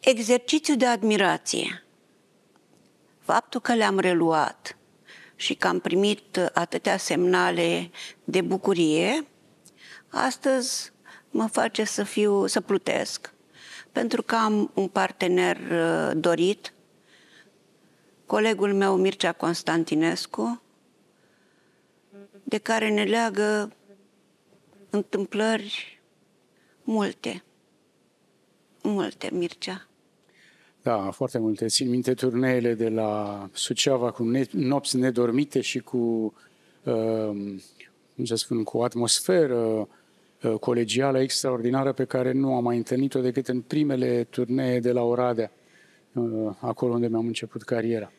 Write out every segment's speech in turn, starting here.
Exercițiu de admirație. Faptul că le-am reluat și că am primit atâtea semnale de bucurie, Astăzi mă face să fiu, să plutesc, pentru că am un partener uh, dorit, colegul meu Mircea Constantinescu, de care ne leagă întâmplări multe. Multe, Mircea. Da, foarte multe. Țin minte turneele de la Suceava cu ne- nopți nedormite și cu, uh, cum să spun, cu atmosferă Uh, colegială extraordinară pe care nu am mai întâlnit-o decât în primele turnee de la Oradea, uh, acolo unde mi-am început cariera.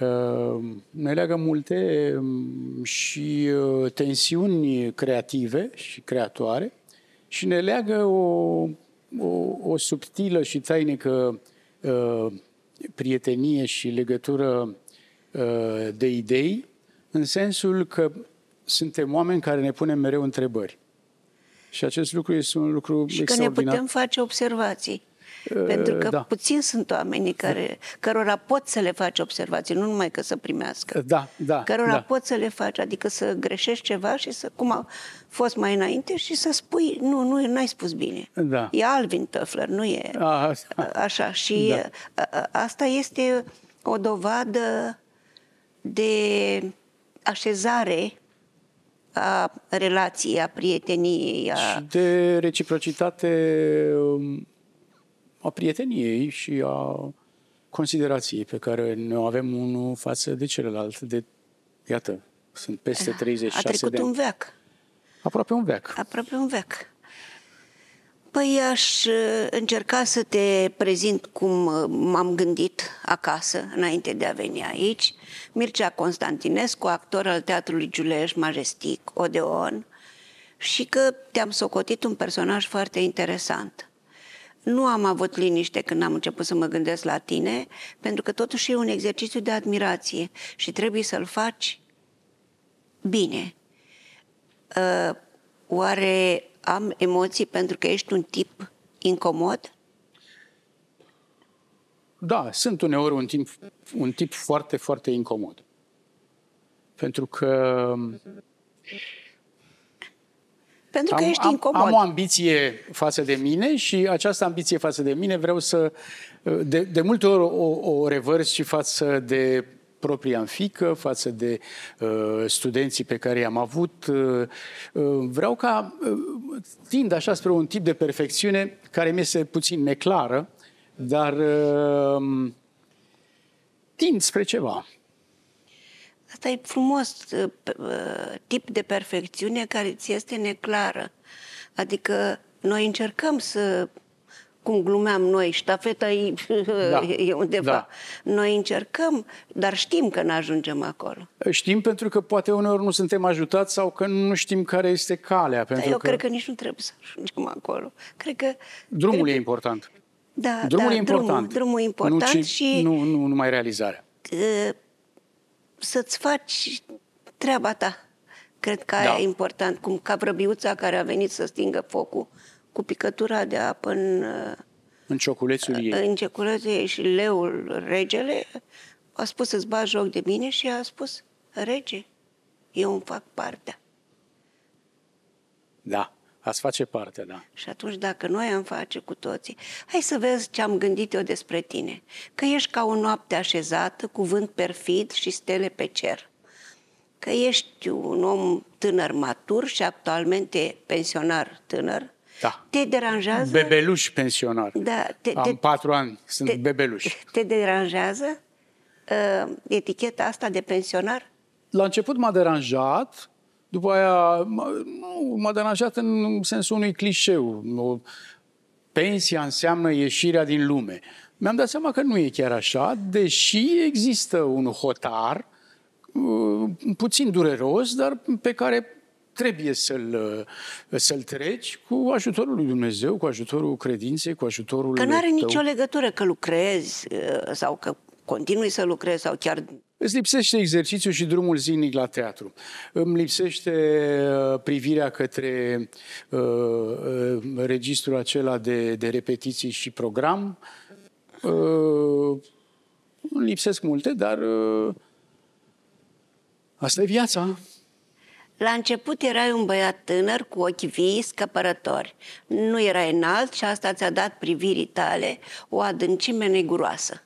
Uh, ne leagă multe um, și tensiuni creative și creatoare și ne leagă o, o, o subtilă și tainică prietenie și legătură de idei, în sensul că suntem oameni care ne punem mereu întrebări. Și acest lucru este un lucru și extraordinar. că ne putem face observații. Pentru că da. puțin sunt oamenii care, cărora pot să le faci observații, nu numai că să primească. Da, da. Cărora da. pot să le faci, adică să greșești ceva și să, cum a fost mai înainte, și să spui, nu, nu, n-ai spus bine. Da. E Alvin Toffler, nu e a, așa. Și da. a, asta este o dovadă de așezare a relației, a prieteniei. A... Și de reciprocitate um, a prieteniei și a considerației pe care ne avem unul față de celălalt. De, iată, sunt peste 36 de ani. A trecut de un veac. Aproape un veac. Aproape un veac. Păi aș uh, încerca să te prezint cum uh, m-am gândit acasă, înainte de a veni aici. Mircea Constantinescu, actor al Teatrului Giuleș, Majestic, Odeon, și că te-am socotit un personaj foarte interesant. Nu am avut liniște când am început să mă gândesc la tine, pentru că totuși e un exercițiu de admirație și trebuie să-l faci bine. Uh, oare am emoții pentru că ești un tip incomod? Da, sunt uneori un tip, un tip foarte, foarte incomod. Pentru că... Pentru că am, ești incomod. Am, o ambiție față de mine și această ambiție față de mine vreau să... De, de multe ori o, o revărs și față de propria fică, față de uh, studenții pe care i-am avut. Uh, uh, vreau ca, uh, tind așa spre un tip de perfecțiune care mi este puțin neclară, dar uh, tind spre ceva. Asta e frumos uh, uh, tip de perfecțiune care ți este neclară. Adică noi încercăm să cum glumeam noi, ștafeta e, da. e undeva. Da. Noi încercăm, dar știm că nu ajungem acolo. Știm pentru că poate uneori nu suntem ajutați sau că nu știm care este calea. Pentru eu că... cred că nici nu trebuie să ajungem acolo. Cred că... Drumul cred... e important. Da, drumul da, e important. Drumul, drumul e important nu, ci, și... Nu, nu numai realizarea. Să-ți faci treaba ta. Cred că aia da. e important. Cum ca vrăbiuța care a venit să stingă focul cu picătura de apă în... În cioculețul uh, ei. În cioculețul ei și leul, regele, a spus să-ți bagi joc de mine și a spus, rege, eu îmi fac partea. Da, ați face parte, da. Și atunci dacă noi am face cu toții, hai să vezi ce am gândit eu despre tine. Că ești ca o noapte așezată, cu vânt perfid și stele pe cer. Că ești un om tânăr matur și actualmente pensionar tânăr, da. Te deranjează? Bebeluș pensionar. Da, te, Am te, patru ani, sunt te, bebeluș. Te deranjează uh, eticheta asta de pensionar? La început m-a deranjat, după aia m-a deranjat în sensul unui clișeu. O, pensia înseamnă ieșirea din lume. Mi-am dat seama că nu e chiar așa, deși există un hotar uh, puțin dureros, dar pe care trebuie să-l, uh, să-l treci cu ajutorul lui Dumnezeu, cu ajutorul credinței, cu ajutorul Că nu are nicio legătură că lucrezi uh, sau că continui să lucrezi sau chiar Îți lipsește exercițiul și drumul zilnic la teatru. Îmi lipsește uh, privirea către uh, uh, registrul acela de, de repetiții și program. Uh, îmi lipsesc multe, dar uh, asta e viața. La început erai un băiat tânăr cu ochi vii, scăpărători. Nu era înalt și asta ți-a dat privirii tale o adâncime neguroasă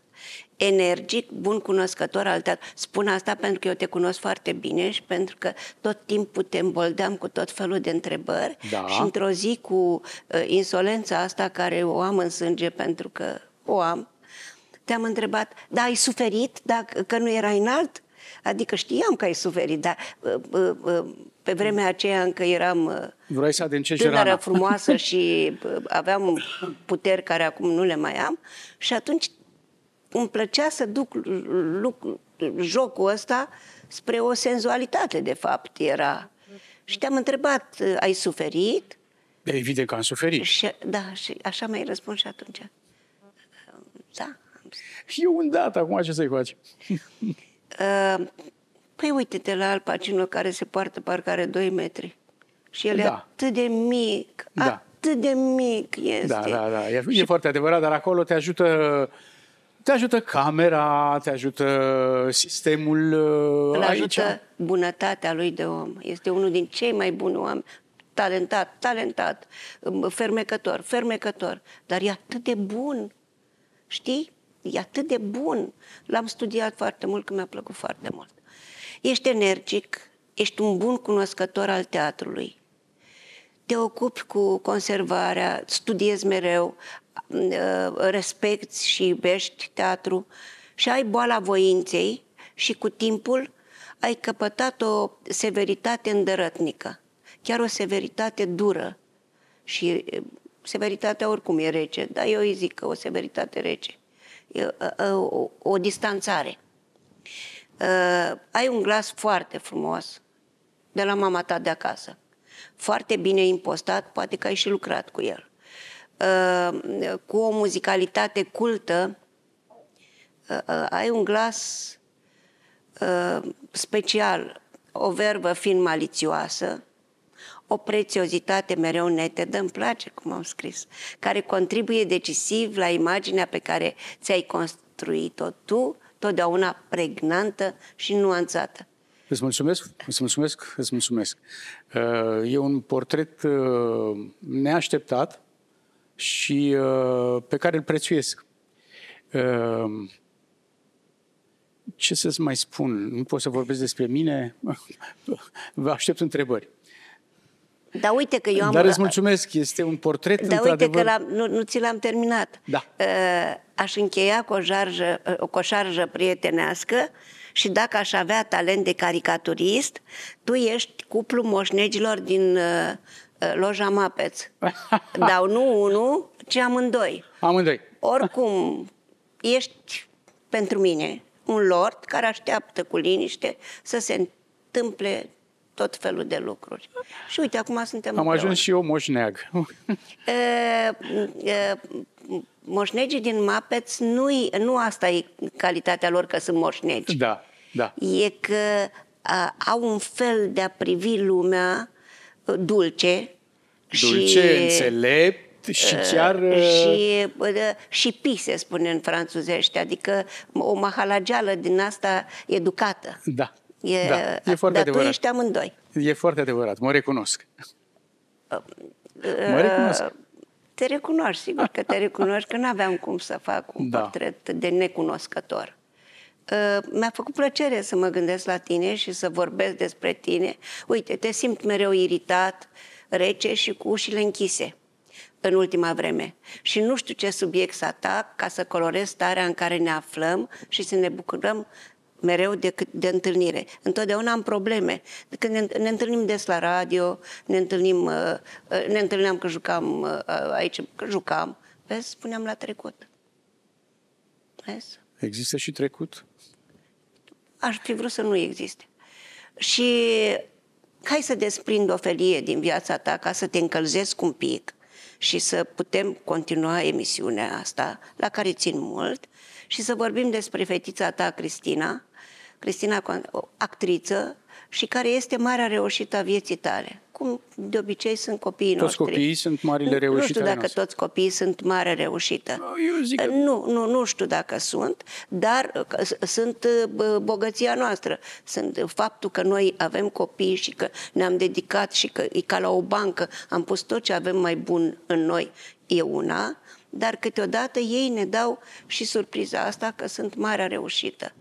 energic, bun cunoscător al teatru. Spun asta pentru că eu te cunosc foarte bine și pentru că tot timpul te îmboldeam cu tot felul de întrebări da. și într-o zi cu uh, insolența asta care o am în sânge pentru că o am, te-am întrebat, da, ai suferit dacă, că nu erai înalt? Adică știam că ai suferit, dar uh, uh, uh, pe vremea aceea încă eram să tânără, frumoasă și aveam puteri care acum nu le mai am și atunci îmi plăcea să duc luc, jocul ăsta spre o senzualitate, de fapt, era. Și te-am întrebat, ai suferit? Evident că am suferit. Și, da, și așa mi-ai răspuns și atunci. Da. Eu un dat, acum ce să-i faci? Ă, păi uite-te la Al Pacino care se poartă parcă are 2 metri. Și el da. e atât de mic, da. atât de mic este. Da, da, da. E, și... e foarte adevărat, dar acolo te ajută te ajută camera, te ajută sistemul ă, Îl aici. ajută bunătatea lui de om. Este unul din cei mai buni oameni. Talentat, talentat, fermecător, fermecător. Dar e atât de bun. Știi? e atât de bun. L-am studiat foarte mult, că mi-a plăcut foarte mult. Ești energic, ești un bun cunoscător al teatrului. Te ocupi cu conservarea, studiezi mereu, uh, respecti și iubești teatru și ai boala voinței și cu timpul ai căpătat o severitate îndărătnică, chiar o severitate dură și uh, severitatea oricum e rece, dar eu îi zic că o severitate rece o, o distanțare. Ai un glas foarte frumos de la mama ta de acasă. Foarte bine impostat, poate că ai și lucrat cu el. Cu o muzicalitate cultă, ai un glas special, o verbă fiind malițioasă, o prețiozitate mereu netedă, îmi place cum am scris, care contribuie decisiv la imaginea pe care ți-ai construit-o tu, totdeauna pregnantă și nuanțată. Îți mulțumesc, îți mulțumesc, îți mulțumesc. Uh, e un portret uh, neașteptat și uh, pe care îl prețuiesc. Ce să-ți mai spun? Nu pot să vorbesc despre mine. Vă aștept întrebări. Dar uite că eu am... Dar îți mulțumesc, este un portret Dar uite că la, nu, nu ți l-am terminat. Da. Uh, aș încheia cu o, jarjă, cu uh, o șarjă prietenească și dacă aș avea talent de caricaturist, tu ești cuplu moșnegilor din uh, loja Mapeț. Dar nu unul, ci amândoi. Amândoi. Oricum, ești pentru mine un lord care așteaptă cu liniște să se întâmple tot felul de lucruri. Și uite, acum suntem Am împreună. ajuns și eu moșneag. Moșnegii din Mapeț, nu, nu asta e calitatea lor că sunt moșnegi. Da, da. E că a, au un fel de a privi lumea uh, dulce. Dulce, și, înțelept, și uh, chiar... Uh, și, și se spune în franțuzește, adică o mahalageală din asta educată. Da, E, da, e da, foarte dar adevărat. tu ești amândoi. E foarte adevărat, mă recunosc. Uh, uh, mă recunosc. Uh, te recunoști, sigur că te recunoști, că nu aveam cum să fac un da. portret de necunoscător. Uh, mi-a făcut plăcere să mă gândesc la tine și să vorbesc despre tine. Uite, te simt mereu iritat, rece și cu ușile închise în ultima vreme. Și nu știu ce subiect să atac ca să colorez starea în care ne aflăm și să ne bucurăm mereu de, de întâlnire. Întotdeauna am probleme. Când ne, ne întâlnim des la radio, ne întâlnim, uh, uh, ne întâlneam că jucam uh, aici, că jucam. Vezi, spuneam la trecut. Vezi? Există și trecut? Aș fi vrut să nu existe. Și hai să desprind o felie din viața ta ca să te încălzesc un pic și să putem continua emisiunea asta, la care țin mult, și să vorbim despre fetița ta, Cristina, Cristina, o actriță și care este marea reușită a vieții tale. Cum de obicei sunt copiii toți noștri. Toți copiii sunt marile reușite. Nu știu dacă noastre. toți copiii sunt mare reușită. Eu zic că... nu, nu, nu știu dacă sunt, dar uh, sunt uh, bogăția noastră. Sunt faptul că noi avem copii și că ne-am dedicat și că e ca la o bancă, am pus tot ce avem mai bun în noi, e una, dar câteodată ei ne dau și surpriza asta că sunt marea reușită.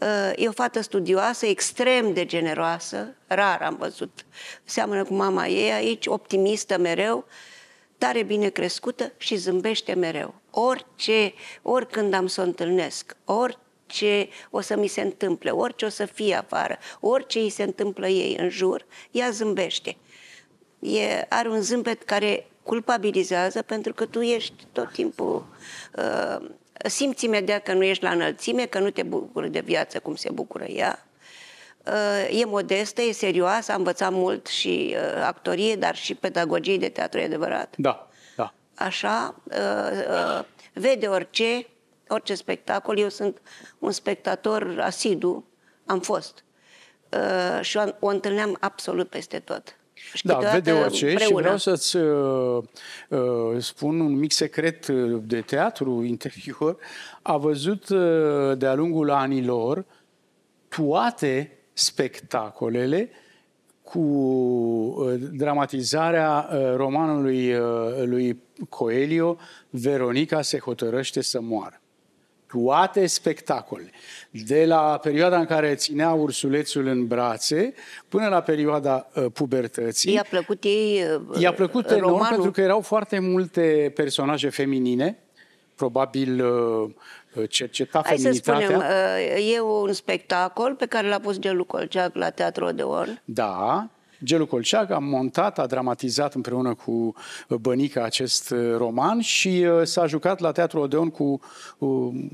Uh, e o fată studioasă, extrem de generoasă, rar am văzut. Seamănă cu mama ei aici, optimistă mereu, tare bine crescută și zâmbește mereu. Orice, oricând am să o întâlnesc, orice o să mi se întâmple, orice o să fie afară, orice îi se întâmplă ei în jur, ea zâmbește. E, are un zâmbet care culpabilizează pentru că tu ești tot timpul uh, simți imediat că nu ești la înălțime, că nu te bucuri de viață cum se bucură ea. Uh, e modestă, e serioasă, a învățat mult și uh, actorie, dar și pedagogie de teatru, e adevărat. Da, da. Așa, uh, vede orice, orice spectacol. Eu sunt un spectator asidu, am fost. Și o întâlneam absolut peste tot da, vede orice și vreau să-ți uh, uh, spun un mic secret uh, de teatru interior. A văzut uh, de-a lungul anilor toate spectacolele cu uh, dramatizarea uh, romanului uh, lui Coelho, Veronica se hotărăște să moară toate spectacolele. De la perioada în care ținea ursulețul în brațe până la perioada uh, pubertății. I-a plăcut ei uh, I-a plăcut uh, enorm romanul. pentru că erau foarte multe personaje feminine, probabil uh, uh cerceta Hai feminitatea. să spunem, uh, e un spectacol pe care l-a pus Gelu Colceac la Teatrul Odeon. Da, Gelu Colceag a montat, a dramatizat împreună cu uh, Bănica acest uh, roman și uh, s-a jucat la Teatrul Odeon cu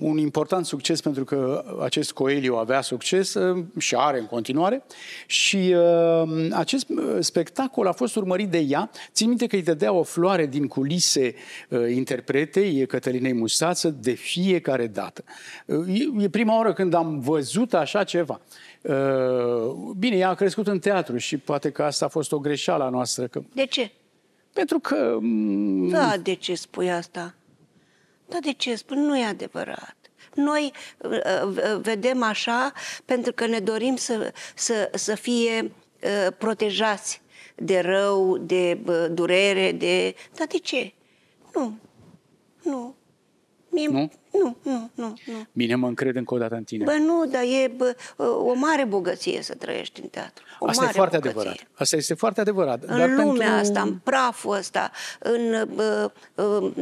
un important succes pentru că acest Coelio avea succes și are în continuare și acest spectacol a fost urmărit de ea. Țin minte că îi dădea o floare din culise interpretei Cătălinei Musață de fiecare dată. E prima oară când am văzut așa ceva. Uh, bine, ea a crescut în teatru și poate că asta a fost o greșeală a noastră. Că... De ce? Pentru că... Mm, da, de ce spui asta? Da, de ce spui? Nu e adevărat. Noi uh, uh, vedem așa pentru că ne dorim să, să, să fie protejați de rău, de durere, de... Dar de ce? Nu. Nu. Mie... Nu? Nu, nu, nu, nu. Bine, mă încred încă o dată în tine. Bă, nu, dar e bă, o mare bogăție să trăiești în teatru. O Asta mare e foarte bogăție. adevărat. Asta este foarte adevărat. În dar lumea pentru... asta, în praful ăsta, în... Bă, bă,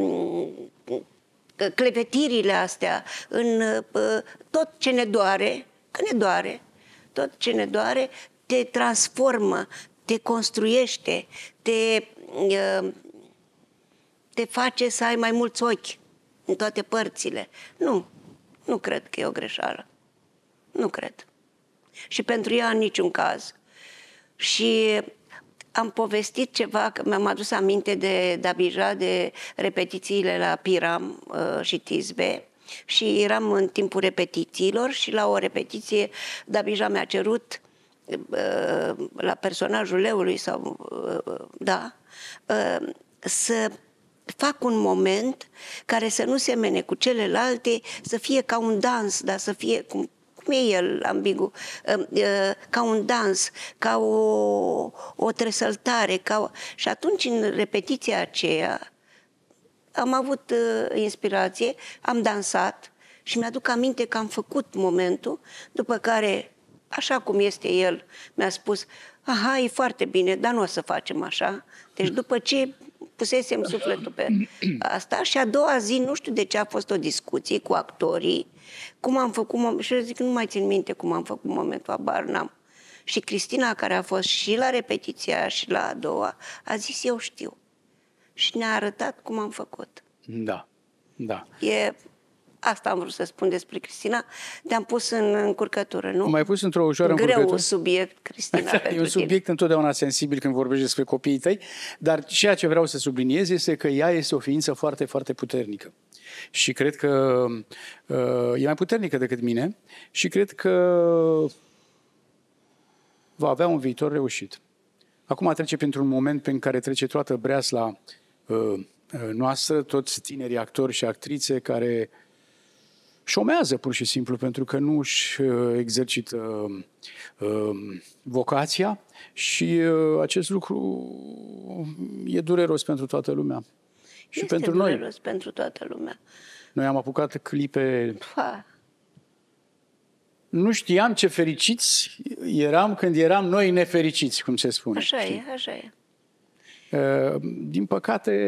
clevetirile astea, în bă, tot ce ne doare, că ne doare, tot ce ne doare te transformă, te construiește, te, te face să ai mai mulți ochi în toate părțile. Nu, nu cred că e o greșeală. Nu cred. Și pentru ea în niciun caz. Și am povestit ceva, că mi-am adus aminte de Dabija, de repetițiile la Piram uh, și Tizbe și eram în timpul repetițiilor și la o repetiție Dabija mi-a cerut uh, la personajul leului sau uh, uh da, uh, să fac un moment care să nu semene cu celelalte, să fie ca un dans, dar să fie cum, cum e el ambigu, um, uh, ca un dans, ca o, o tresăltare. Ca o... Și atunci, în repetiția aceea, am avut uh, inspirație, am dansat și mi-aduc aminte că am făcut momentul, după care, așa cum este el, mi-a spus, aha, e foarte bine, dar nu o să facem așa. Deci după ce pusesem sufletul pe asta și a doua zi, nu știu de ce, a fost o discuție cu actorii, cum am făcut, și eu zic, nu mai țin minte cum am făcut momentul, abar n-am. Și Cristina, care a fost și la repetiția și la a doua, a zis, eu știu. Și ne-a arătat cum am făcut. Da, da. E Asta am vrut să spun despre Cristina, te-am pus în încurcătură, nu? Mai pus într-o ușoară Greu încurcătură? Greu subiect, Cristina, da, pentru E un subiect tine. întotdeauna sensibil când vorbești despre copiii tăi, dar ceea ce vreau să subliniez este că ea este o ființă foarte, foarte puternică. Și cred că uh, e mai puternică decât mine și cred că va avea un viitor reușit. Acum trece printr-un moment în care trece toată breasla uh, uh, noastră, toți tinerii actori și actrițe care uh, șomează pur și simplu pentru că nu își uh, exercită um, vocația și uh, acest lucru e dureros pentru toată lumea. Este și pentru dureros noi. pentru toată lumea. Noi am apucat clipe... Pa. Nu știam ce fericiți eram când eram noi nefericiți, cum se spune. Așa știi? e, așa e. Uh, din păcate,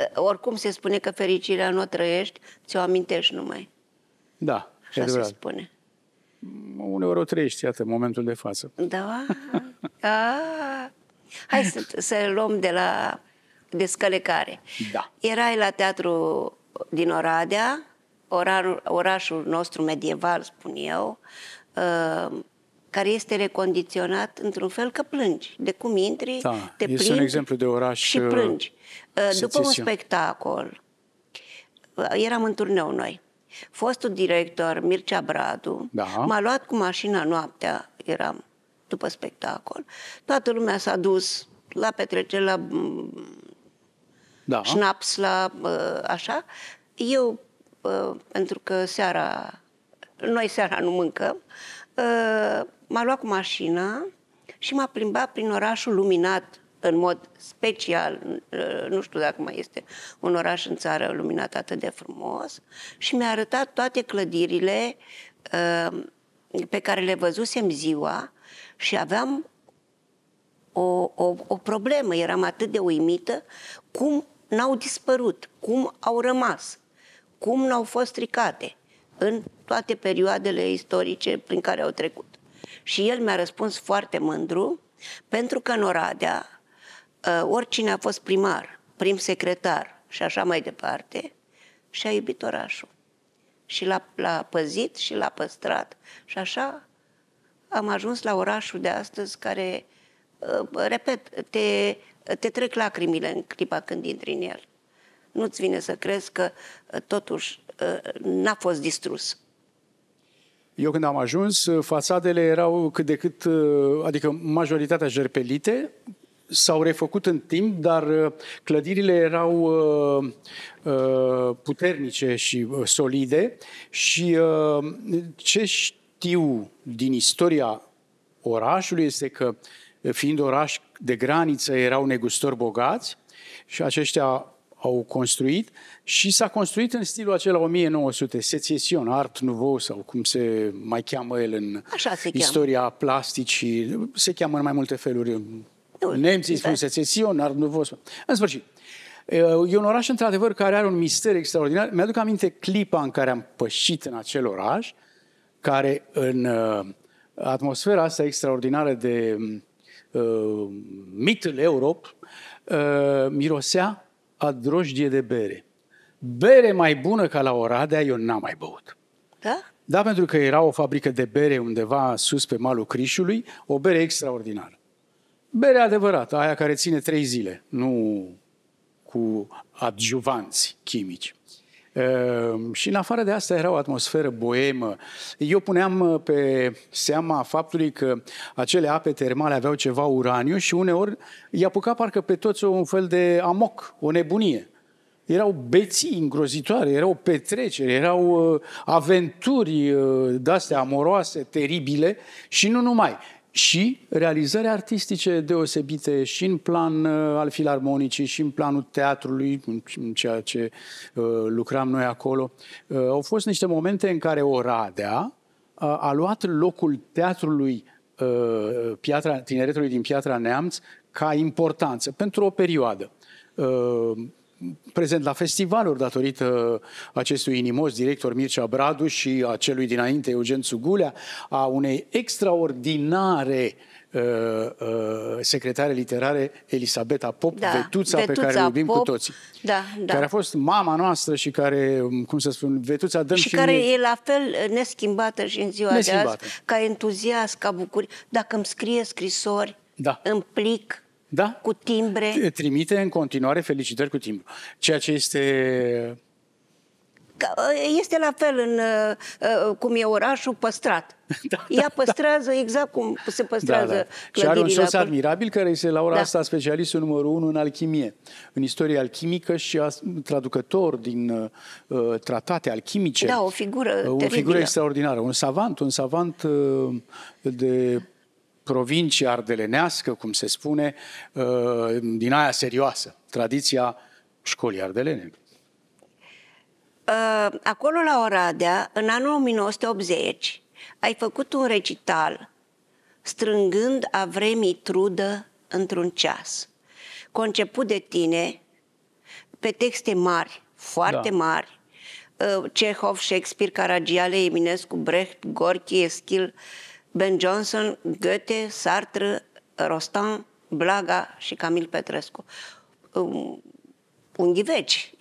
Eh, oricum se spune că fericirea nu o trăiești, ți-o amintești numai. Da, Așa se spune. Mm, uneori o trăiești, iată, în momentul de față. Da? A, hai să, să luăm de la descălecare. Da. Erai la teatru din Oradea, orarul, orașul nostru medieval, spun eu, uh, care este recondiționat într-un fel că plângi. De cum intri, da, te este plimbi un exemplu de oraș și plângi după un spectacol, uh, eram în turneu noi, fostul director Mircea Bradu da. m-a luat cu mașina noaptea, eram după spectacol, toată lumea s-a dus la petrecere, la mm, da. șnaps, la uh, așa. Eu, uh, pentru că seara, noi seara nu mâncăm, m-a luat cu mașina și m-a plimbat prin orașul luminat în mod special, nu știu dacă mai este un oraș în țară luminat atât de frumos, și mi-a arătat toate clădirile uh, pe care le văzusem ziua și aveam o, o, o problemă. Eram atât de uimită cum n-au dispărut, cum au rămas, cum n-au fost stricate în toate perioadele istorice prin care au trecut. Și el mi-a răspuns foarte mândru, pentru că în Oradea, Uh, oricine a fost primar, prim secretar și așa mai departe, și a iubit orașul. Și l-a, l-a păzit și l-a păstrat. Și așa am ajuns la orașul de astăzi care, uh, repet, te, te trec lacrimile în clipa când intri în el. Nu-ți vine să crezi că uh, totuși n-a fost distrus. Eu când am ajuns, fațadele erau cât de cât, adică majoritatea jerpelite, s-au refăcut în timp, dar uh, clădirile erau uh, uh, puternice și solide și ce știu din istoria orașului este că, fiind oraș de graniță, erau negustori bogați și aceștia au construit și s-a construit în stilul acela 1900, secesion, art nouveau sau cum se mai cheamă el în Așa se istoria cheamă. plasticii, se cheamă în mai multe feluri nu, Nemții spun secesion, art nouveau. În sfârșit, e un oraș, într-adevăr, care are un mister extraordinar. Mi-aduc aminte clipa în care am pășit în acel oraș, care în uh, atmosfera asta extraordinară de uh, mitul Europe uh, mirosea a drojdie de bere. Bere mai bună ca la Oradea eu n-am mai băut. Da? Da, pentru că era o fabrică de bere undeva sus pe malul Crișului, o bere extraordinară. Bere adevărată, aia care ține trei zile, nu cu adjuvanți chimici. Uh, și în afară de asta era o atmosferă boemă. Eu puneam uh, pe seama faptului că acele ape termale aveau ceva uraniu și uneori i-a pucat parcă pe toți un fel de amoc, o nebunie. Erau beții îngrozitoare, erau petreceri, erau uh, aventuri uh, de-astea amoroase, teribile și nu numai și realizări artistice deosebite și în plan uh, al filarmonicii, și în planul teatrului, în ceea ce uh, lucram noi acolo. Uh, au fost niște momente în care Oradea a luat locul teatrului Piatra, Tineretului din Piatra Neamț ca importanță pentru o perioadă prezent la festivaluri datorită acestui inimos director Mircea Bradu și a celui dinainte Eugen Sugulea, a unei extraordinare uh, uh, secretare literare Elisabeta Pop, da, vetuța, vetuța pe care o iubim Pop, cu toții. Da, da. Care a fost mama noastră și care, cum să spun, vetuța dăm și, și care mie. e la fel neschimbată și în ziua neschimbată. de azi, ca entuziasm, ca bucurie. Dacă îmi scrie scrisori, da. îmi plic, da. Cu timbre. Trimite în continuare felicitări cu timbru. Ceea ce este... Ă, este la fel în ă, ă, cum e orașul păstrat. Da, da, Ea da, păstrează da. exact cum se da, păstrează da, da. Și are un soț admirabil care este la ora da. asta specialistul numărul unu în alchimie, în istorie alchimică și a, traducător din uh, tratate alchimice. Da, o figură uh, O figură extraordinară, un savant, un savant uh, de provincie ardelenească, cum se spune, uh, din aia serioasă, tradiția școlii ardelene. Uh, acolo la Oradea, în anul 1980, ai făcut un recital strângând a vremii trudă într-un ceas, conceput de tine pe texte mari, foarte da. mari, uh, Cehov, Shakespeare, Caragiale, Eminescu, Brecht, Gorky, Eschil, uh, Ben Johnson, Goethe, Sartre, Rostand, Blaga și Camil Petrescu. Um, un ghiveci.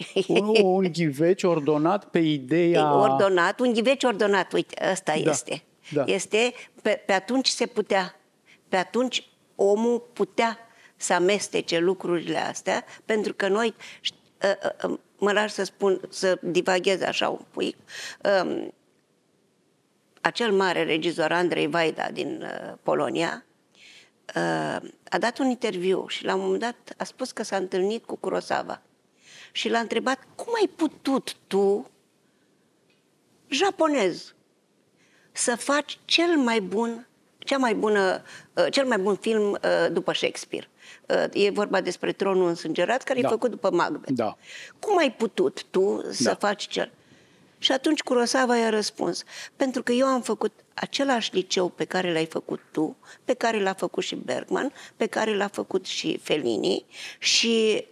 Un ghiveci ordonat pe ideea... Ordonat, un ghiveci ordonat, uite, ăsta da, este. Da. Este, pe, pe atunci se putea. Pe atunci omul putea să amestece lucrurile astea, pentru că noi, ă, ă, ă, mă lași să spun, să divaghez așa un pic, acel mare regizor Andrei Vaida din uh, Polonia, uh, a dat un interviu și la un moment dat a spus că s-a întâlnit cu Kurosawa și l-a întrebat cum ai putut tu, japonez, să faci cel mai bun, cea mai bună, uh, cel mai bun film după Shakespeare. E vorba despre Tronul însângerat, care da. e făcut după Macbeth. Da. Cum ai putut tu da. să faci cel? Și atunci Curosava i-a răspuns, pentru că eu am făcut același liceu pe care l-ai făcut tu, pe care l-a făcut și Bergman, pe care l-a făcut și Fellini și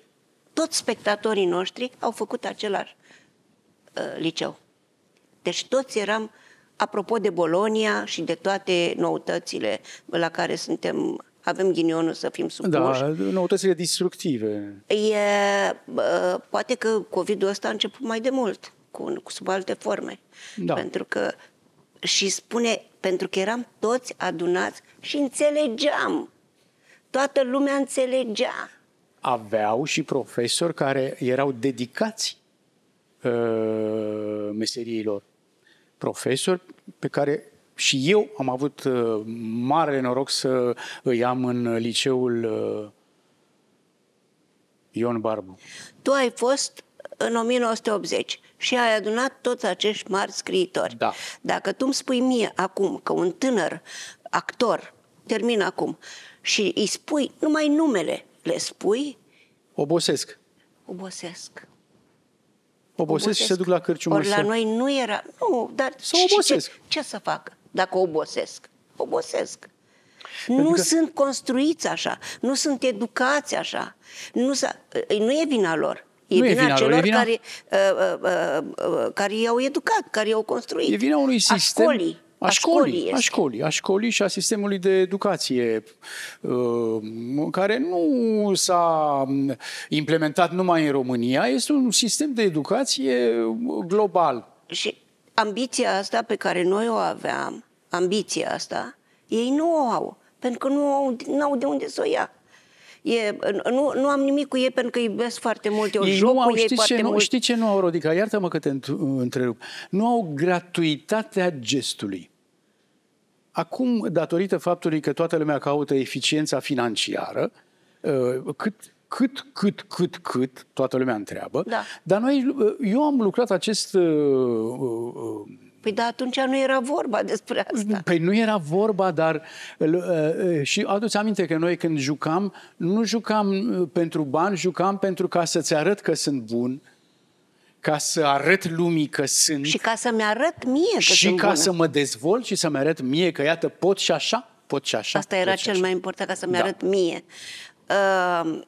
toți spectatorii noștri au făcut același uh, liceu. Deci toți eram, apropo de Bolonia și de toate noutățile la care suntem avem ghinionul să fim da, supuși. Da, noutățile distructive. E, poate că COVID-ul ăsta a început mai de mult cu, sub alte forme. Da. Pentru că și spune, pentru că eram toți adunați și înțelegeam. Toată lumea înțelegea. Aveau și profesori care erau dedicați uh, meseriilor. Profesori pe care și eu am avut uh, mare noroc să îi am în liceul uh, Ion Barbu. Tu ai fost în 1980 și ai adunat toți acești mari scriitori. Da. Dacă tu îmi spui mie acum că un tânăr actor, termin acum, și îi spui numai numele, le spui... Obosesc. Obosesc. Obosesc, obosesc. și se duc la cărciumă. Ori la noi nu era... Nu, dar... Să obosesc. Ce, ce să facă dacă obosesc? Obosesc. Pentru nu că... Adică- sunt construiți așa, nu sunt educați așa. Nu, nu e vina lor. E nu vina, e vina celor lor, e vina... care, uh, uh, uh, uh, care i-au educat, care i-au construit. E vina unui sistem... A școlii. A școlii, a școlii, a școlii și a sistemului de educație, uh, care nu s-a implementat numai în România, este un sistem de educație global. Și ambiția asta pe care noi o aveam, ambiția asta, ei nu o au, pentru că nu au, nu au de unde să o ia. E, nu, nu am nimic cu ei pentru că iubesc foarte mult, eu ei joc nu au, cu ei foarte ce, mult. Nu, știi ce nu au, Rodica? Iartă-mă că te întrerup. Nu au gratuitatea gestului. Acum, datorită faptului că toată lumea caută eficiența financiară, uh, cât cât, cât, cât, cât, toată lumea întreabă, da. dar noi, uh, eu am lucrat acest uh, uh, uh Păi da, atunci nu era vorba despre asta. Păi nu era vorba, dar ă, ă, și aduți aminte că noi când jucam, nu jucam ă, pentru bani, jucam pentru ca să-ți arăt că sunt bun, ca să arăt lumii că sunt. Și ca să-mi arăt mie că și sunt ca bună. să mă dezvolt și să-mi arăt mie că, iată, pot și așa, pot și așa. Asta era cel așa. mai important, ca să-mi da. arăt mie. Uh,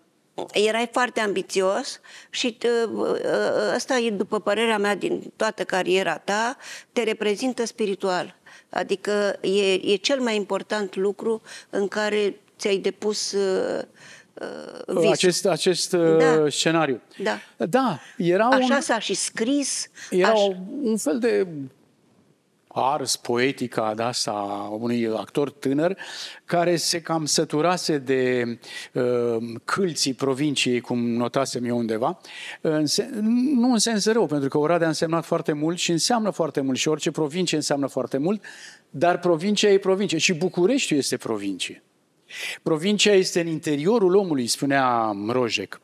erai foarte ambițios și uh, uh, ăsta e, după părerea mea, din toată cariera ta, te reprezintă spiritual. Adică e, e cel mai important lucru în care ți-ai depus uh, uh, Acest, acest uh, da. scenariu. Da. Da, era Așa un... s-a și scris. Era așa... un fel de ars poetica da, a unui actor tânăr care se cam săturase de uh, câlții provinciei, cum notasem eu undeva, în sen- nu în sens rău, pentru că Oradea a însemnat foarte mult și înseamnă foarte mult și orice provincie înseamnă foarte mult, dar provincia e provincie și Bucureștiul este provincie. Provincia este în interiorul omului, spunea Mrojec.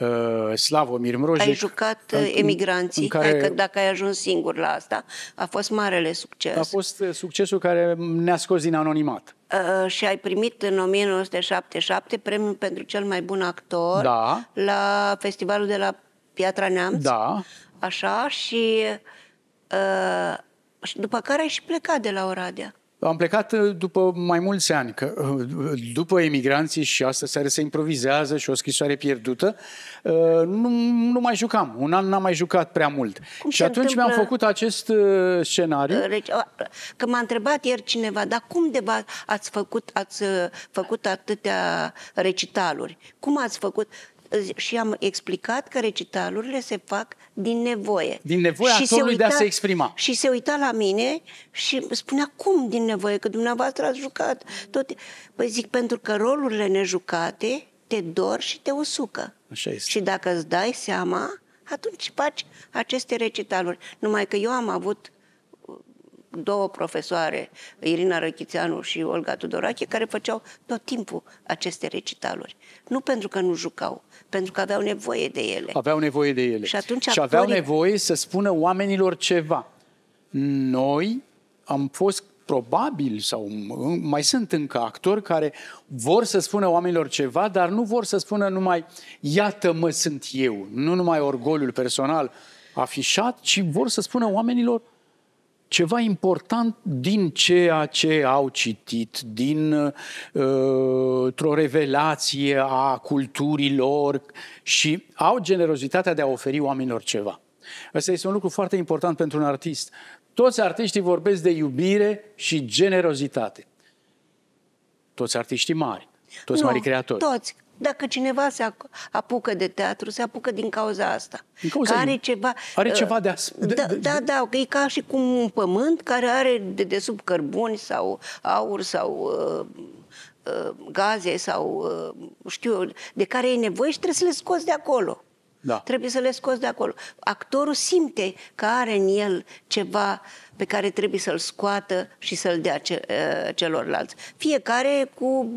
Uh, Slavomir Mrojic. Ai jucat uh, emigranții, în care, că dacă ai ajuns singur la asta, a fost marele succes. A fost uh, succesul care ne-a scos din anonimat. Uh, și ai primit în 1977 premiul pentru cel mai bun actor da. la festivalul de la Piatra Neamț. Da. Așa, și, uh, și după care ai și plecat de la Oradea. Am plecat uh, după mai mulți ani, că, uh, după emigranții și asta seară se improvizează și o scrisoare pierdută, uh, nu, nu mai jucam. Un an n-am mai jucat prea mult. Cum și atunci mi-am făcut acest scenariu. Că m-a întrebat ieri cineva, dar cum de ați făcut, ați făcut atâtea recitaluri? Cum ați făcut? și am explicat că recitalurile se fac din nevoie. Din nevoie și actorului uita, de a se exprima. Și se uita la mine și spunea, cum din nevoie? Că dumneavoastră ați jucat. Tot... Păi zic, pentru că rolurile nejucate te dor și te usucă. Așa este. Și dacă îți dai seama, atunci faci aceste recitaluri. Numai că eu am avut două profesoare, Irina Răchițeanu și Olga Tudorache, care făceau tot timpul aceste recitaluri. Nu pentru că nu jucau, pentru că aveau nevoie de ele. Aveau nevoie de ele. Și, atunci și actorii... aveau nevoie să spună oamenilor ceva. Noi am fost probabil, sau mai sunt încă actori care vor să spună oamenilor ceva, dar nu vor să spună numai iată-mă sunt eu, nu numai orgoliul personal afișat, ci vor să spună oamenilor ceva important din ceea ce au citit, din uh, o revelație a culturilor și au generozitatea de a oferi oamenilor ceva. Asta este un lucru foarte important pentru un artist. Toți artiștii vorbesc de iubire și generozitate. Toți artiștii mari, toți nu, mari creatori. Toți, dacă cineva se apucă de teatru, se apucă din cauza asta. Din cauza că are ei. ceva, are uh, ceva de, as- da, Da, că da, e ca și cum un pământ care are de, de sub cărbuni sau aur sau uh, uh, gaze sau uh, știu eu, de care e nevoie și trebuie să le scoți de acolo. Da. Trebuie să le scoți de acolo. Actorul simte că are în el ceva uh, pe care trebuie să-l scoată și să-l dea ce, ă, celorlalți. Fiecare cu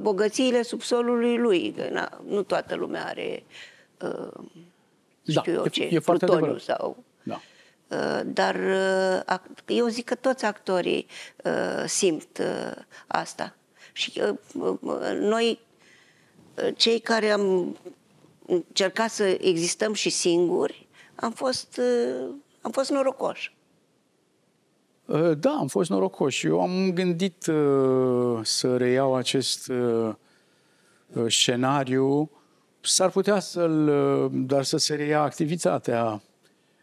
bogățiile subsolului lui. Na, nu toată lumea are uh, știu eu ce, e plutoniu sau... Da. Ă, dar eu zic că toți actorii simt asta. Și noi, cei care am încercat să existăm și singuri, am fost, am fost norocoși. Uh, da, am fost norocoși. Eu am gândit uh, să reiau acest uh, scenariu. S-ar putea să-l... dar să se reia activitatea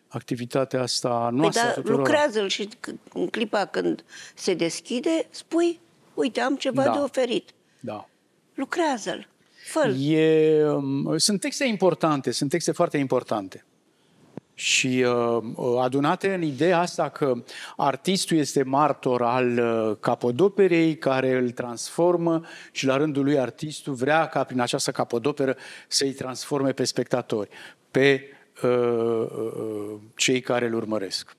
activitatea asta păi noastră păi, dar lucrează-l și în clipa când se deschide, spui, uite, am ceva da. de oferit. Da. Lucrează-l. Fă-l. E, um, sunt texte importante, sunt texte foarte importante și uh, uh, adunate în ideea asta că artistul este martor al uh, capodoperei care îl transformă și la rândul lui artistul vrea ca prin această capodoperă să-i transforme pe spectatori, pe uh, uh, cei care îl urmăresc.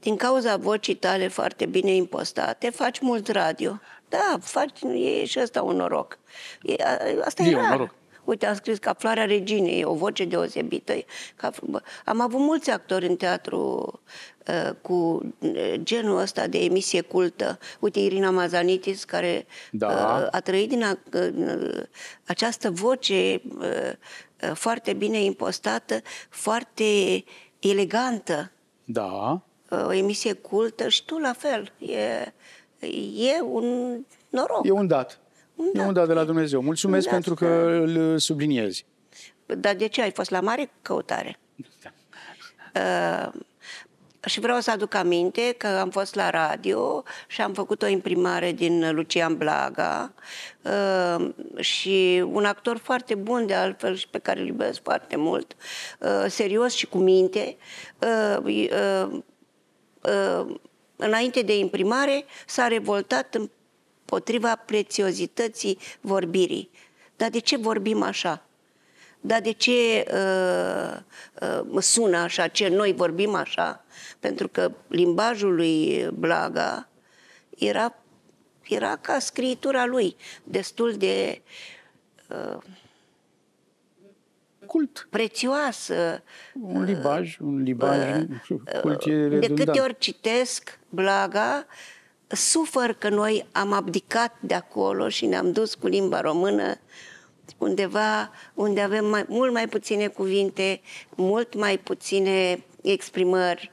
Din cauza vocii tale foarte bine impostate, faci mult radio. Da, faci, e și asta un noroc. E, asta e, e rar. un noroc. Uite, am scris ca Floarea Reginei, o voce deosebită. Ca... Am avut mulți actori în teatru uh, cu ă, genul ăsta de emisie cultă. Uite, Irina Mazanitis, care da. uh, a trăit din a, uh, această voce uh, foarte bine impostată, foarte elegantă. Da. Uh, o emisie cultă și tu la fel. E, e un noroc. E un dat. Da. Nu, dar dat de la Dumnezeu. Mulțumesc da, pentru că da. îl uh, subliniezi. Dar de ce ai fost la mare căutare? Da. Uh, și vreau să aduc aminte că am fost la radio și am făcut o imprimare din Lucian Blaga uh, și un actor foarte bun de altfel și pe care îl iubesc foarte mult, uh, serios și cu minte. Uh, uh, uh înainte de imprimare s-a revoltat în împotriva prețiozității vorbirii. Dar de ce vorbim așa? Dar de ce uh, uh, sună așa? Ce noi vorbim așa? Pentru că limbajul lui Blaga era, era ca scriitura lui, destul de uh, cult. Prețioasă. Un limbaj, un limbaj uh, cult e uh, De câte ori citesc Blaga, uh, sufăr că noi am abdicat de acolo și ne-am dus cu limba română undeva unde avem mai, mult mai puține cuvinte, mult mai puține exprimări,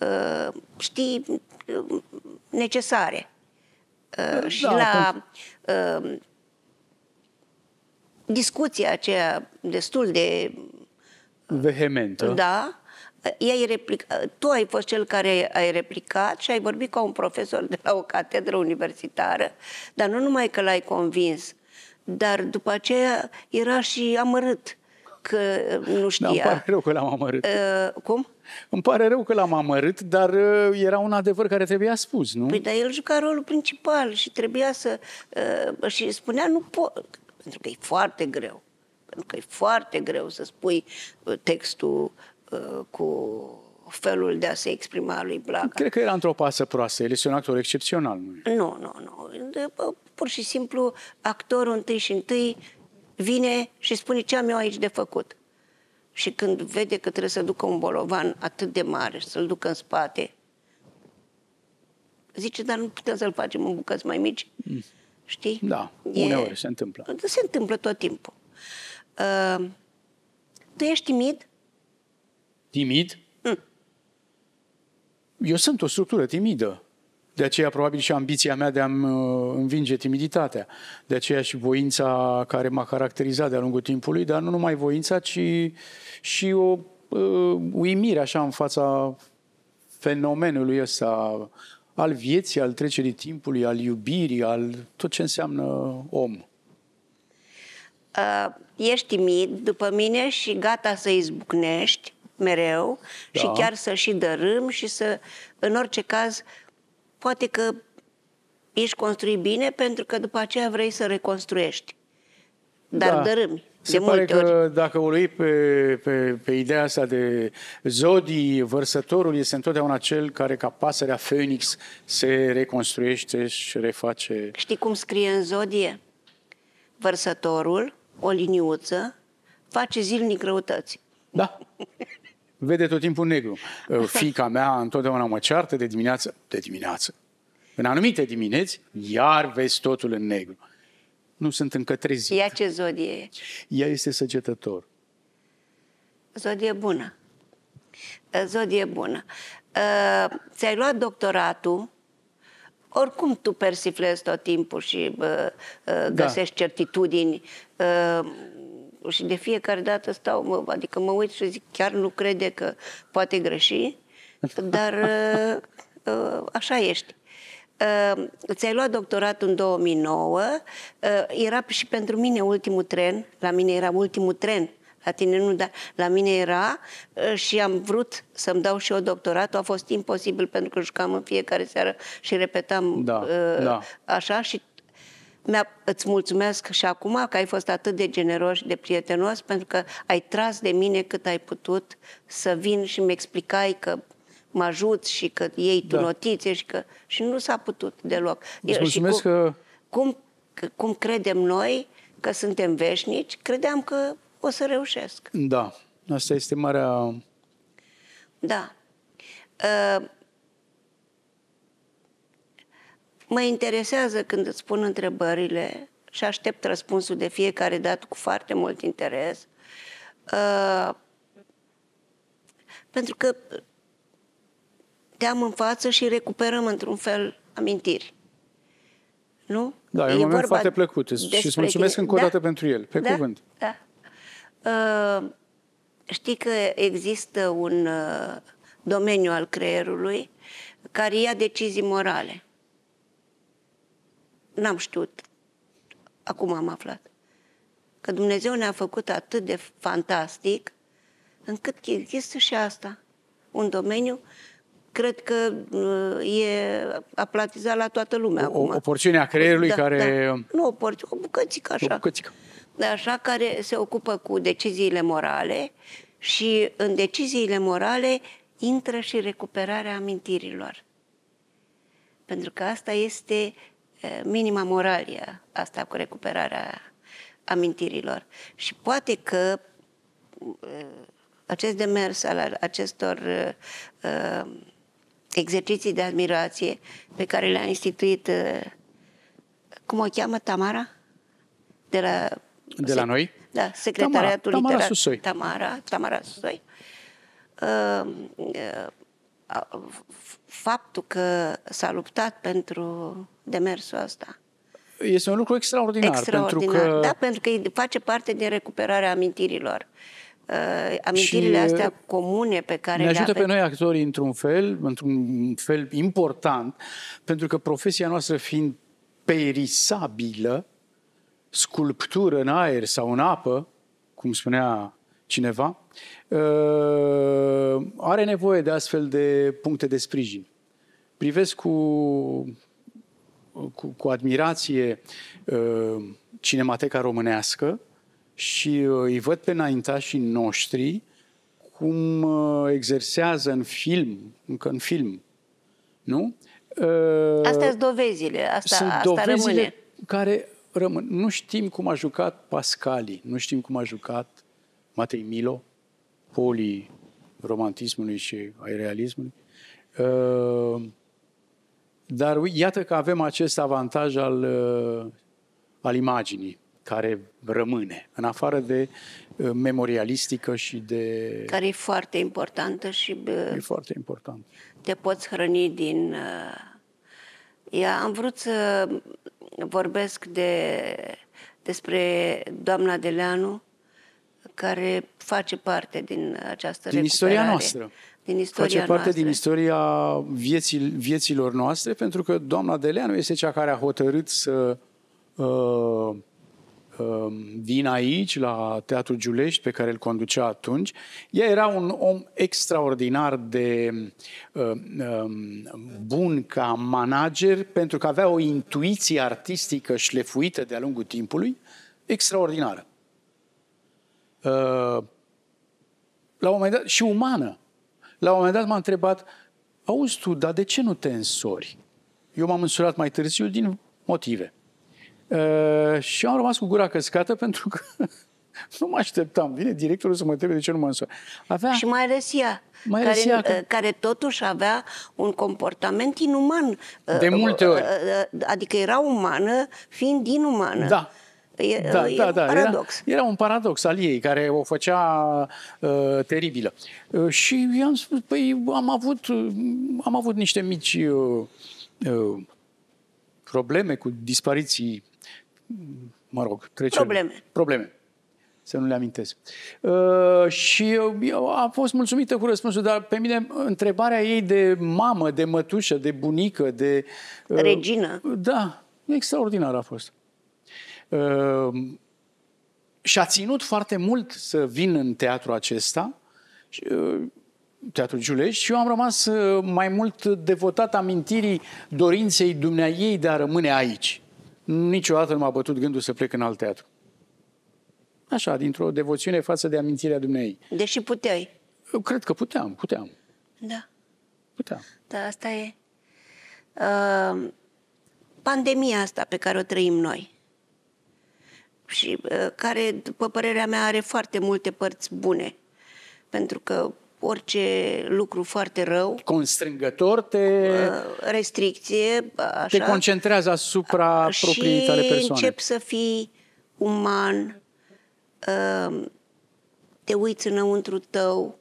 uh, știi, uh, necesare. Uh, da, și la uh, discuția aceea destul de vehementă. Da, ei tu ai fost cel care ai replicat și ai vorbit ca un profesor de la o catedră universitară, dar nu numai că l-ai convins, dar după aceea era și amărât că nu știa. Da, îmi pare rău că l-am amărât. Uh, cum? Îmi pare rău că l-am amărât, dar uh, era un adevăr care trebuia spus, nu? Păi, dar el juca rolul principal și trebuia să... Uh, și spunea, nu pot, pentru că e foarte greu. Pentru că e foarte greu să spui textul Uh, cu felul de a se exprima lui Blaga. Cred că era într-o pasă proastă. El este un actor excepțional. Nu, nu, nu. nu. De, pur și simplu, actorul întâi și întâi vine și spune ce am eu aici de făcut. Și când vede că trebuie să ducă un bolovan atât de mare să-l ducă în spate, zice, dar nu putem să-l facem în bucăți mai mici. Mm. Știi? Da, e... uneori se întâmplă. Se întâmplă tot timpul. Uh, tu ești timid? timid? Mm. Eu sunt o structură timidă. De aceea, probabil, și ambiția mea de a-mi uh, învinge timiditatea. De aceea și voința care m-a caracterizat de-a lungul timpului, dar nu numai voința, ci și o uh, uimire așa în fața fenomenului ăsta al vieții, al trecerii timpului, al iubirii, al tot ce înseamnă om. Uh, ești timid după mine și gata să izbucnești mereu da. și chiar să și dărâm și să, în orice caz, poate că ești construit bine pentru că după aceea vrei să reconstruiești. Dar da. dărâmi. Se pare că ori. dacă o lui pe, pe, pe ideea asta de zodii, vărsătorul este întotdeauna cel care, ca pasărea Phoenix, se reconstruiește și reface. Știi cum scrie în zodie? Vărsătorul, o liniuță, face zilnic răutăți. Da. vede tot timpul negru. Uh, fica mea întotdeauna mă ceartă de dimineață, de dimineață. În anumite dimineți, iar vezi totul în negru. Nu sunt încă trezit. Ea ce zodie e? Ea este săgetător. Zodie bună. Uh, zodie bună. Uh, ți-ai luat doctoratul, oricum tu persiflezi tot timpul și uh, uh, da. găsești da. certitudini. Uh, și de fiecare dată stau, mă, adică mă uit și zic, chiar nu crede că poate greși, dar uh, uh, așa ești. Uh, ți-ai luat doctorat în 2009, uh, era și pentru mine ultimul tren, la mine era ultimul tren, la tine nu, dar la mine era uh, și am vrut să-mi dau și eu doctoratul, a fost imposibil pentru că jucam în fiecare seară și repetam da, uh, da. așa și îți mulțumesc și acum că ai fost atât de generos și de prietenos pentru că ai tras de mine cât ai putut să vin și mi explicai că mă ajut și că iei tu da. notițe și că... Și nu s-a putut deloc. Îți mulțumesc și cum, că... Cum, cum credem noi că suntem veșnici, credeam că o să reușesc. Da, asta este marea... Da. Uh, mă interesează când îți pun întrebările și aștept răspunsul de fiecare dată cu foarte mult interes. Uh, pentru că te-am în față și recuperăm într-un fel amintiri. Nu? Da, e un moment foarte plăcut și îți mulțumesc încă o da? dată pentru el. Pe da? cuvânt. Da. Uh, știi că există un uh, domeniu al creierului care ia decizii morale n-am știut. Acum am aflat. Că Dumnezeu ne-a făcut atât de fantastic încât există și asta. Un domeniu cred că uh, e aplatizat la toată lumea o, acum. O porțiune a creierului da, care... Da. Nu o porțiune, o bucățică așa. O bucățică. Da, așa, care se ocupă cu deciziile morale și în deciziile morale intră și recuperarea amintirilor. Pentru că asta este minima moralia asta cu recuperarea amintirilor. Și poate că acest demers al acestor exerciții de admirație pe care le-a instituit, cum o cheamă, Tamara? De la, de la noi? Da, Secretariatul Tamara, Literar. Tamara Susoi. Tamara, Tamara Susoi. Uh, uh, faptul că s-a luptat pentru demersul ăsta. Este un lucru extraordinar. Extraordinar, pentru că... da, pentru că face parte din recuperarea amintirilor. Uh, amintirile uh, astea comune pe care ne ajută le pe noi actorii într-un fel, într-un fel important, pentru că profesia noastră fiind perisabilă, sculptură în aer sau în apă, cum spunea cineva, uh, are nevoie de astfel de puncte de sprijin. Privesc cu, cu, cu admirație uh, Cinemateca Românească și uh, îi văd pe înaintașii noștri cum exersează în film, încă în film, nu? Astea sunt dovezile, asta, sunt asta dovezile rămâne. care rămân. Nu știm cum a jucat Pascali, nu știm cum a jucat Matei Milo, polii romantismului și ai realismului. Uh, dar iată că avem acest avantaj al, uh, al imaginii care rămâne, în afară de uh, memorialistică și de... Care e foarte importantă și... E foarte important. Te poți hrăni din... Ia, am vrut să vorbesc de, despre doamna Deleanu, care face parte din această Din istoria noastră. Din istoria face parte noastră. din istoria vieții, vieților noastre, pentru că doamna Deleanu este cea care a hotărât să uh, uh, vină aici, la Teatrul Giulești, pe care îl conducea atunci. Ea era un om extraordinar de uh, uh, bun ca manager, pentru că avea o intuiție artistică șlefuită de-a lungul timpului, extraordinară. Uh, la un moment dat, și umană. La un moment dat m-a întrebat, auzi tu, dar de ce nu te însori? Eu m-am însurat mai târziu din motive. Uh, și am rămas cu gura căscată pentru că nu mă așteptam. Vine directorul să mă întrebe de ce nu mă însor. Avea... Și mai ales ea, mai ales care, ea că... Uh, care totuși avea un comportament inuman. Uh, de multe ori. Adică era umană fiind inumană. Da. Păi e, da, e da, da. paradox. Era, era un paradox al ei care o făcea uh, teribilă. Uh, și i-am spus, păi am avut, uh, am avut niște mici uh, uh, probleme cu dispariții, mă rog, trecere. Probleme. Probleme să nu le amintesc. Uh, și eu, eu am fost mulțumită cu răspunsul, dar pe mine întrebarea ei de mamă, de mătușă, de bunică, de... Uh, Regină. Da, extraordinar a fost. Ehm, și a ținut foarte mult să vin în teatru acesta, Teatrul Giulești, și eu am rămas mai mult devotat amintirii dorinței dumneaei de a rămâne aici. Niciodată nu m-a bătut gândul să plec în alt teatru. Așa, dintr-o devoțiune față de amintirea dumneai. Deși puteai. Eu cred că puteam, puteam. Da. Puteam. Da, asta e. Uh, pandemia asta pe care o trăim noi, și uh, care, după părerea mea, are foarte multe părți bune. Pentru că orice lucru foarte rău. Constrângător, te. Uh, restricție. Așa, te concentrează asupra propriei tale persoane. încep să fii uman, uh, te uiți înăuntru tău,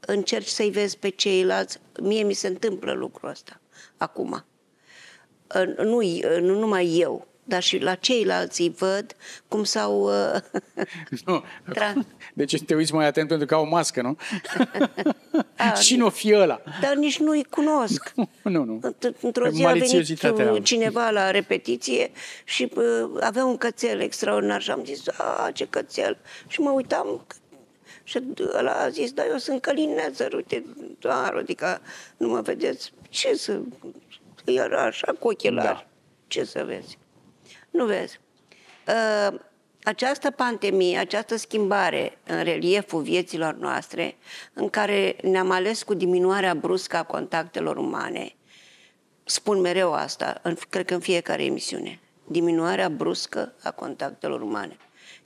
încerci să-i vezi pe ceilalți. Mie mi se întâmplă lucrul ăsta acum. Nu, nu numai eu, dar și la ceilalți îi văd cum s-au... Uh, nu. Deci te uiți mai atent pentru că au mască, nu? A, Cine fi ăla? Dar nici nu-i cunosc. Nu, nu. Într-o zi a venit cineva la repetiție și uh, avea un cățel extraordinar și am zis, a, ce cățel. Și mă uitam, și ăla a zis, da, eu sunt Călin uite, doar, adică nu mă vedeți. Ce să... Era așa cu ochelari. Da. Ce să vezi? Nu vezi. Uh, această pandemie, această schimbare în relieful vieților noastre, în care ne-am ales cu diminuarea bruscă a contactelor umane, spun mereu asta, în, cred că în fiecare emisiune, diminuarea bruscă a contactelor umane.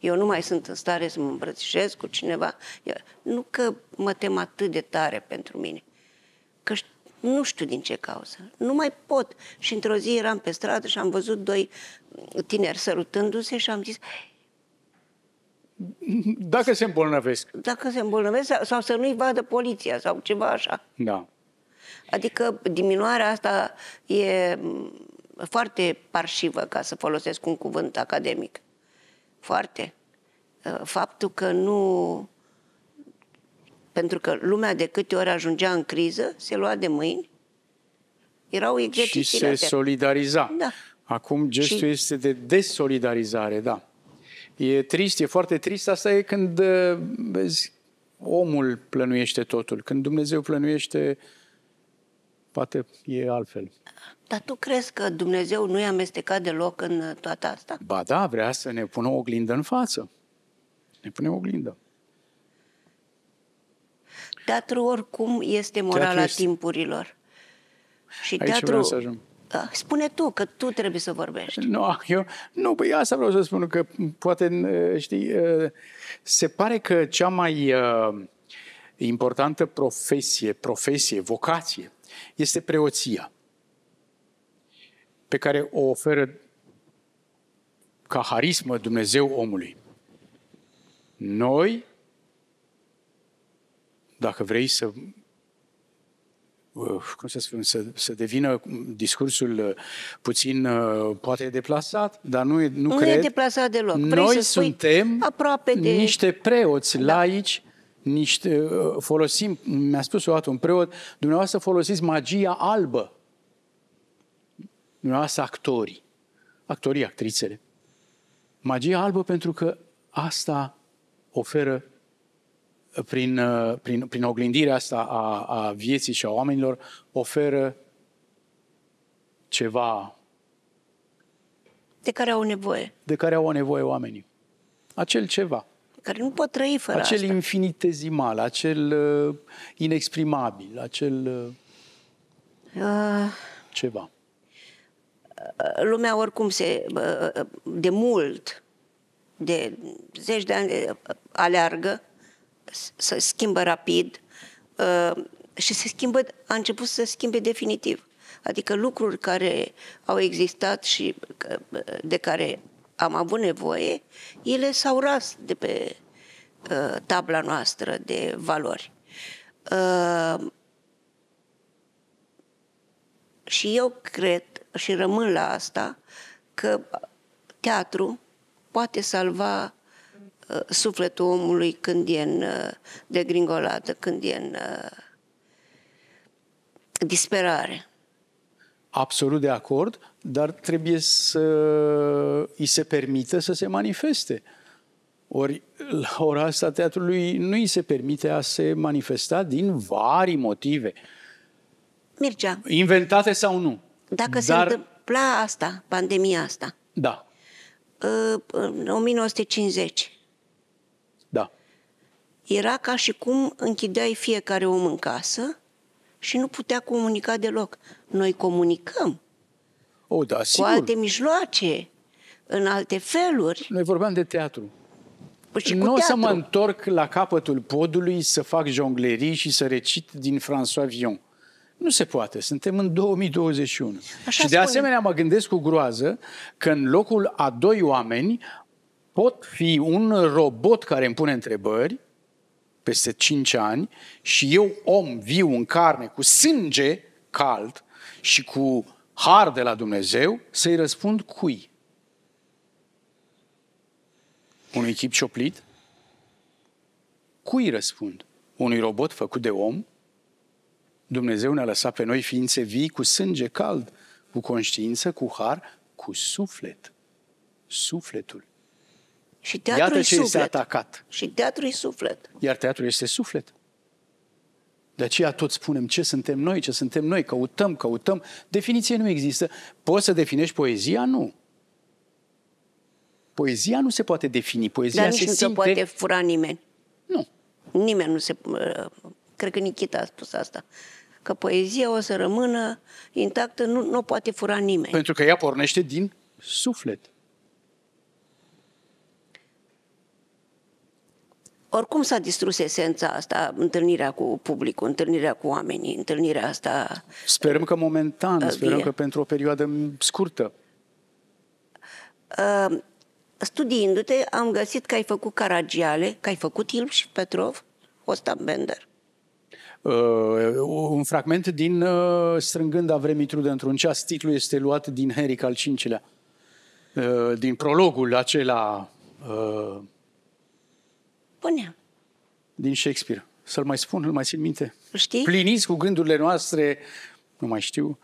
Eu nu mai sunt în stare să mă îmbrățișez cu cineva. Eu, nu că mă tem atât de tare pentru mine, că nu știu din ce cauză. Nu mai pot. Și într-o zi eram pe stradă și am văzut doi tineri sărutându-se și am zis dacă se îmbolnăvesc. Dacă se îmbolnăvesc sau să nu-i vadă poliția sau ceva așa. Da. Adică diminuarea asta e foarte parșivă, ca să folosesc un cuvânt academic. Foarte. Faptul că nu pentru că lumea de câte ori ajungea în criză, se lua de mâini, erau exerciții. Și se astea. solidariza. Da. Acum gestul și... este de desolidarizare, da. E trist, e foarte trist. Asta e când, uh, vezi, omul plănuiește totul. Când Dumnezeu plănuiește, poate e altfel. Dar tu crezi că Dumnezeu nu e amestecat deloc în uh, toată asta? Ba da, vrea să ne pună o oglindă în față. Ne pune o oglindă teatru oricum este morala este... timpurilor. Și Aici teatru... vreau să ajung. Da, spune tu, că tu trebuie să vorbești. Nu, eu, nu, păi asta vreau să spun, că poate, știi, se pare că cea mai importantă profesie, profesie, vocație, este preoția, pe care o oferă ca harismă Dumnezeu omului. Noi dacă vrei să uh, cum să spun, să, să devină discursul uh, puțin, uh, poate deplasat, dar nu, nu, nu cred. Nu e deplasat deloc. Vrei Noi să suntem aproape de... niște preoți da. laici, niște, folosim, mi-a spus o dată un preot, dumneavoastră folosiți magia albă. Dumneavoastră actorii. Actorii, actrițele. Magia albă pentru că asta oferă prin, uh, prin, prin oglindirea asta a, a vieții și a oamenilor, oferă ceva de care au nevoie. De care au nevoie oamenii. Acel ceva. Care nu pot trăi fără Acel asta. infinitezimal, acel uh, inexprimabil, acel uh, ah. uh, ceva. Lumea oricum se, uh, uh, de mult, de zeci de ani, uh, aleargă se schimbă rapid uh, și se schimbă, a început să se schimbe definitiv. Adică lucruri care au existat și uh, de care am avut nevoie, ele s-au ras de pe uh, tabla noastră de valori. Uh, și eu cred și rămân la asta că teatru poate salva Uh, sufletul omului când e în uh, degringolată, când e în uh, disperare. Absolut de acord, dar trebuie să îi se permită să se manifeste. Ori la ora asta teatrului nu îi se permite a se manifesta din vari motive. Mircea. Inventate sau nu. Dacă dar... se întâmpla asta, pandemia asta. Da. În 1950 era ca și cum închideai fiecare om în casă și nu putea comunica deloc. Noi comunicăm. Oh da, sigur. Cu alte mijloace, în alte feluri. Noi vorbeam de teatru. Păi și nu o să mă întorc la capătul podului să fac jonglerii și să recit din François Villon. Nu se poate, suntem în 2021. Așa și spune. de asemenea mă gândesc cu groază că în locul a doi oameni pot fi un robot care îmi pune întrebări, peste 5 ani și eu, om viu în carne, cu sânge cald și cu har de la Dumnezeu, să-i răspund cui? Unui chip cioplit? Cui răspund? Unui robot făcut de om? Dumnezeu ne-a lăsat pe noi ființe vii cu sânge cald, cu conștiință, cu har, cu suflet. Sufletul. Și teatrul Iată ce suflet. este atacat. Și teatrul e suflet. Iar teatrul este suflet. De aceea tot spunem ce suntem noi, ce suntem noi, căutăm, căutăm. Definiție nu există. Poți să definești poezia? Nu. Poezia nu se poate defini. Poezia Dar se simte... nu se poate fura nimeni. Nu. Nimeni nu se... Cred că Nikita a spus asta. Că poezia o să rămână intactă, nu, nu o poate fura nimeni. Pentru că ea pornește din suflet. oricum s-a distrus esența asta, întâlnirea cu publicul, întâlnirea cu oamenii, întâlnirea asta... Sperăm că momentan, uh, vie. sperăm că pentru o perioadă scurtă. Uh, studiindu-te, am găsit că ai făcut Caragiale, că ai făcut Ilm și Petrov, Ostan Bender. Uh, un fragment din uh, Strângând a vremii trudă într-un ceas, titlul este luat din Henric al V-lea, uh, din prologul acela... Uh, spunea. Din Shakespeare. Să-l mai spun, îl mai țin minte. Știi? Pliniți cu gândurile noastre, nu mai știu,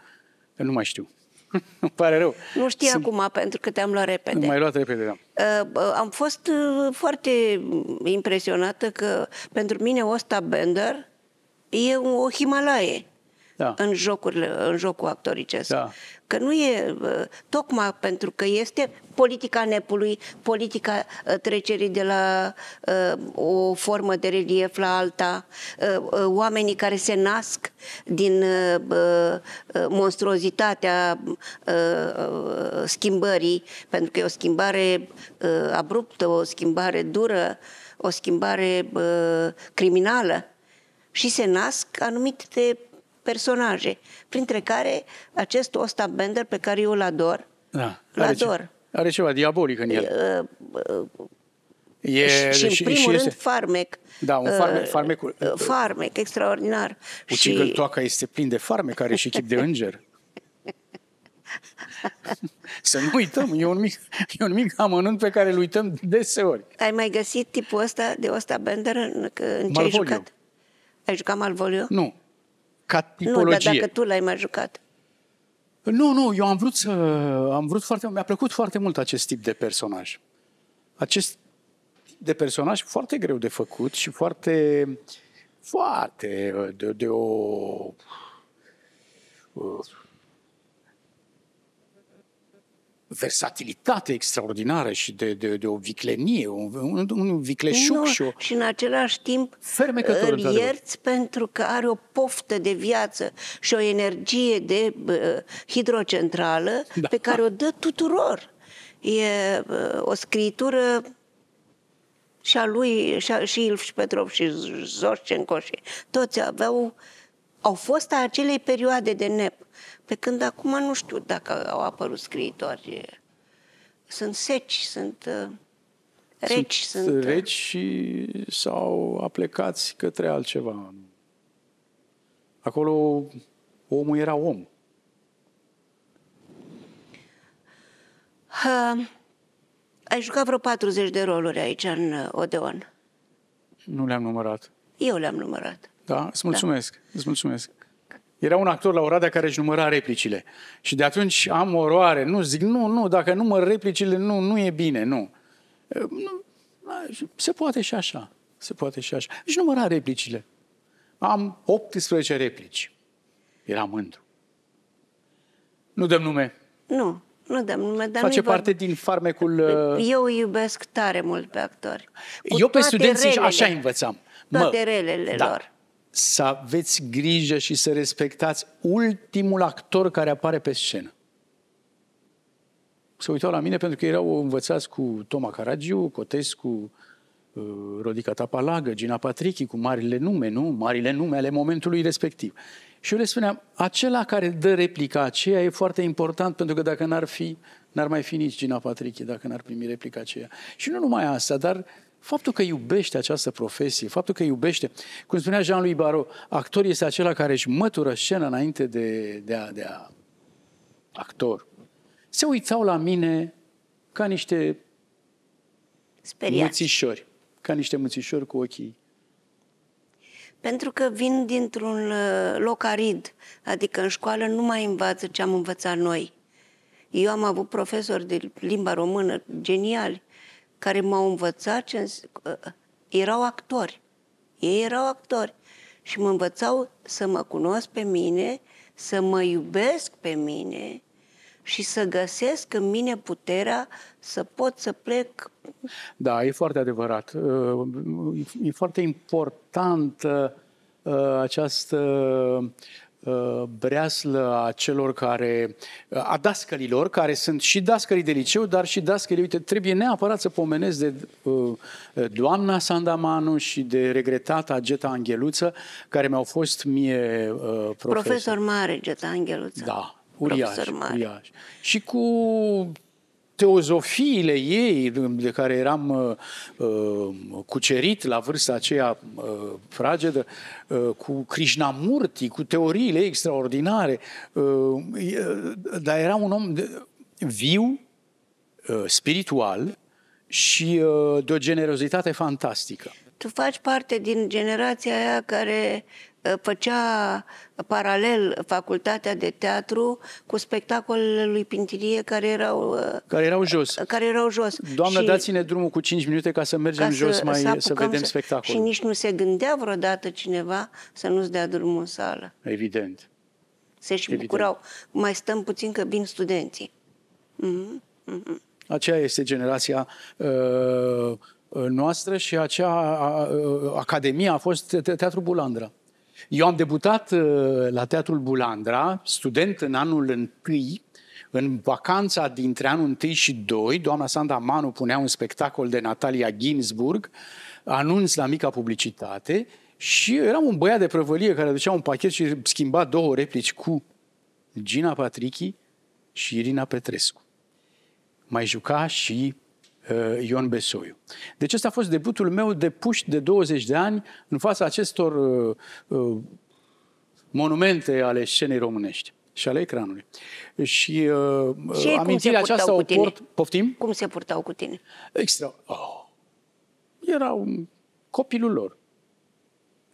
nu mai știu. Îmi pare rău. Nu știi Sunt... acum, pentru că te-am luat repede. Mai luat repede, da. Uh, uh am fost uh, foarte impresionată că pentru mine Osta Bender e o Himalaie da. în, jocurile, în jocul actoricesc. Da. Că nu e, tocmai pentru că este politica nepului, politica ă, trecerii de la uh, o formă de relief la alta, uh, oamenii care se nasc din uh, monstruozitatea schimbării, pentru că e o schimbare abruptă, o schimbare dură, o schimbare criminală și se nasc anumite personaje, printre care acest Osta Bender pe care eu îl ador. Da, îl ador. Ce, are ceva diabolic în el. E, uh, uh, E, și, și deci în primul și rând este... farmec. Da, un uh, farmec, farmecul, farmec extraordinar. Ucigăl și... toaca este plin de farmec, care și chip de înger. Să nu uităm, e un, mic, e un mic amănunt pe care îl uităm deseori. Ai mai găsit tipul ăsta de Osta Bender în, în ce ai jucat? Ai jucat Malvolio? Nu, ca tipologie. Nu, dar dacă tu l-ai mai jucat. Nu, nu, eu am vrut să... Am vrut foarte... Mi-a plăcut foarte mult acest tip de personaj. Acest tip de personaj foarte greu de făcut și foarte... Foarte... Uh, de, de o... Uh, versatilitate extraordinară și de, de, de o viclenie, un, un, un vicleșuc nu, și o... Și în același timp îl ierți pentru că are o poftă de viață și o energie de uh, hidrocentrală da. pe care o dă tuturor. E uh, o scritură și a lui, și, a, și Ilf și Petrov și Zorcenco și toți aveau, au fost acele acelei perioade de nep pe când acum nu știu dacă au apărut scriitori. Sunt seci, sunt uh, reci. Sunt, sunt uh, reci și s-au aplecați către altceva. Acolo omul era om. Uh, ai jucat vreo 40 de roluri aici în uh, Odeon. Nu le-am numărat. Eu le-am numărat. Da? Îți da. mulțumesc. Da. Îți mulțumesc. Era un actor la Oradea care își număra replicile. Și de atunci am oroare. Nu, zic, nu, nu, dacă număr replicile, nu, nu e bine, nu. Se poate și așa. Se poate și așa. Își număra replicile. Am 18 replici. Era mândru. Nu dăm nume. Nu, nu dăm nume, dar Face parte vorba. din farmecul... Eu uh, îi iubesc tare mult pe actori. Cu Eu pe studenții relele, așa învățam. Toate mă, relele da. lor să aveți grijă și să respectați ultimul actor care apare pe scenă. Se uitau la mine pentru că erau învățați cu Toma Caragiu, Cotescu, uh, Rodica Tapalagă, Gina Patrichi, cu marile nume, nu? Marile nume ale momentului respectiv. Și eu le spuneam, acela care dă replica aceea e foarte important, pentru că dacă n-ar fi, n-ar mai fi nici Gina Patrichi dacă n-ar primi replica aceea. Și nu numai asta, dar Faptul că iubește această profesie, faptul că iubește, cum spunea Jean-Louis Barrault, actor este acela care își mătură scena înainte de, de, a, de a actor. Se uitau la mine ca niște Speriați. mățișori, ca niște mățișori cu ochii pentru că vin dintr-un uh, loc arid, adică în școală nu mai învață ce am învățat noi. Eu am avut profesori de limba română geniali, care m-au învățat ce uh, erau actori. Ei erau actori și mă învățau să mă cunosc pe mine, să mă iubesc pe mine și să găsesc în mine puterea să pot să plec. Da, e foarte adevărat. Uh, e foarte importantă uh, această Uh, breaslă a celor care, uh, a dascălilor, care sunt și dascării de liceu, dar și dascării, uite, trebuie neapărat să pomenesc de uh, doamna Sandamanu și de regretata Geta Angheluță, care mi-au fost mie profesor. Profesor mare Geta Angheluță. Da, uriaș, uriaș. Și cu teozofiile ei, de care eram uh, uh, cucerit la vârsta aceea uh, fragedă, uh, cu Krishnamurti, cu teoriile extraordinare, uh, dar era un om de, viu, uh, spiritual și uh, de o generozitate fantastică tu faci parte din generația aia care uh, făcea paralel facultatea de teatru cu spectacolele lui Pintilie, care erau uh, care erau jos. Uh, care erau jos. Doamnă, și dați-ne drumul cu 5 minute ca să mergem ca jos să, mai să, să vedem să, spectacolul. Și nici nu se gândea vreodată cineva să nu-ți dea drumul în sală. Evident. Se și Evident. bucurau. Mai stăm puțin că vin studenții. Mm-hmm. Mm-hmm. Aceea este generația uh, noastră și acea academie a fost Teatrul Bulandra. Eu am debutat uh, la Teatrul Bulandra, student în anul întâi, în vacanța dintre anul 1 și 2, doamna Sanda Manu punea un spectacol de Natalia Ginsburg, anunț la mica publicitate, și eram un băiat de prăvălie care ducea un pachet și schimba două replici cu Gina Patrichi și Irina Petrescu. Mai juca și Uh, Ion Besoiu. Deci ăsta a fost debutul meu de puști de 20 de ani în fața acestor uh, uh, monumente ale scenei românești și ale ecranului. Și uh, și amintirea aceasta o port... Poftim? Cum se purtau cu tine? Extra. Oh. Erau copilul lor.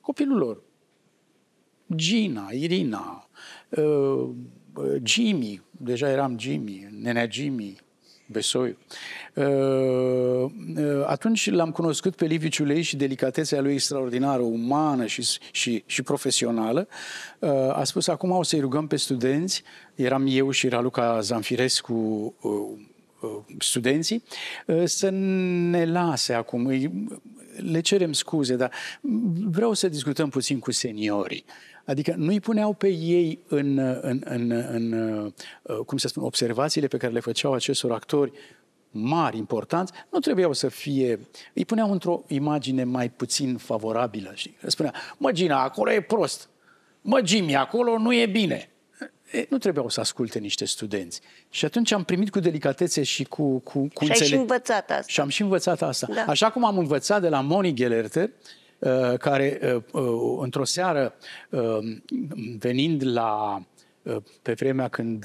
Copilul lor. Gina, Irina, uh, uh Jimmy, deja eram Jimmy, nenea Jimmy, Besoiu. Ă, ă, atunci l-am cunoscut pe Liviu Ciulei și delicatețea lui extraordinară, umană și, și, și profesională. Ă, a spus, acum o să-i rugăm pe studenți, eram eu și era Luca Zanfirescu, studenții, să ne lase acum, le cerem scuze, dar vreau să discutăm puțin cu seniorii. Adică nu îi puneau pe ei în, în, în, în uh, cum să spun, observațiile pe care le făceau acestor actori mari, importanți, nu trebuiau să fie... Îi puneau într-o imagine mai puțin favorabilă. și Spunea, mă, Gina, acolo e prost. Mă, Jimmy, acolo nu e bine. E, nu trebuiau să asculte niște studenți. Și atunci am primit cu delicatețe și cu, cu, cu și ai și învățat asta. Și am și învățat asta. Da. Așa cum am învățat de la Moni Gelerter, uh, Uh, care uh, uh, într-o seară, venind la, pe vremea când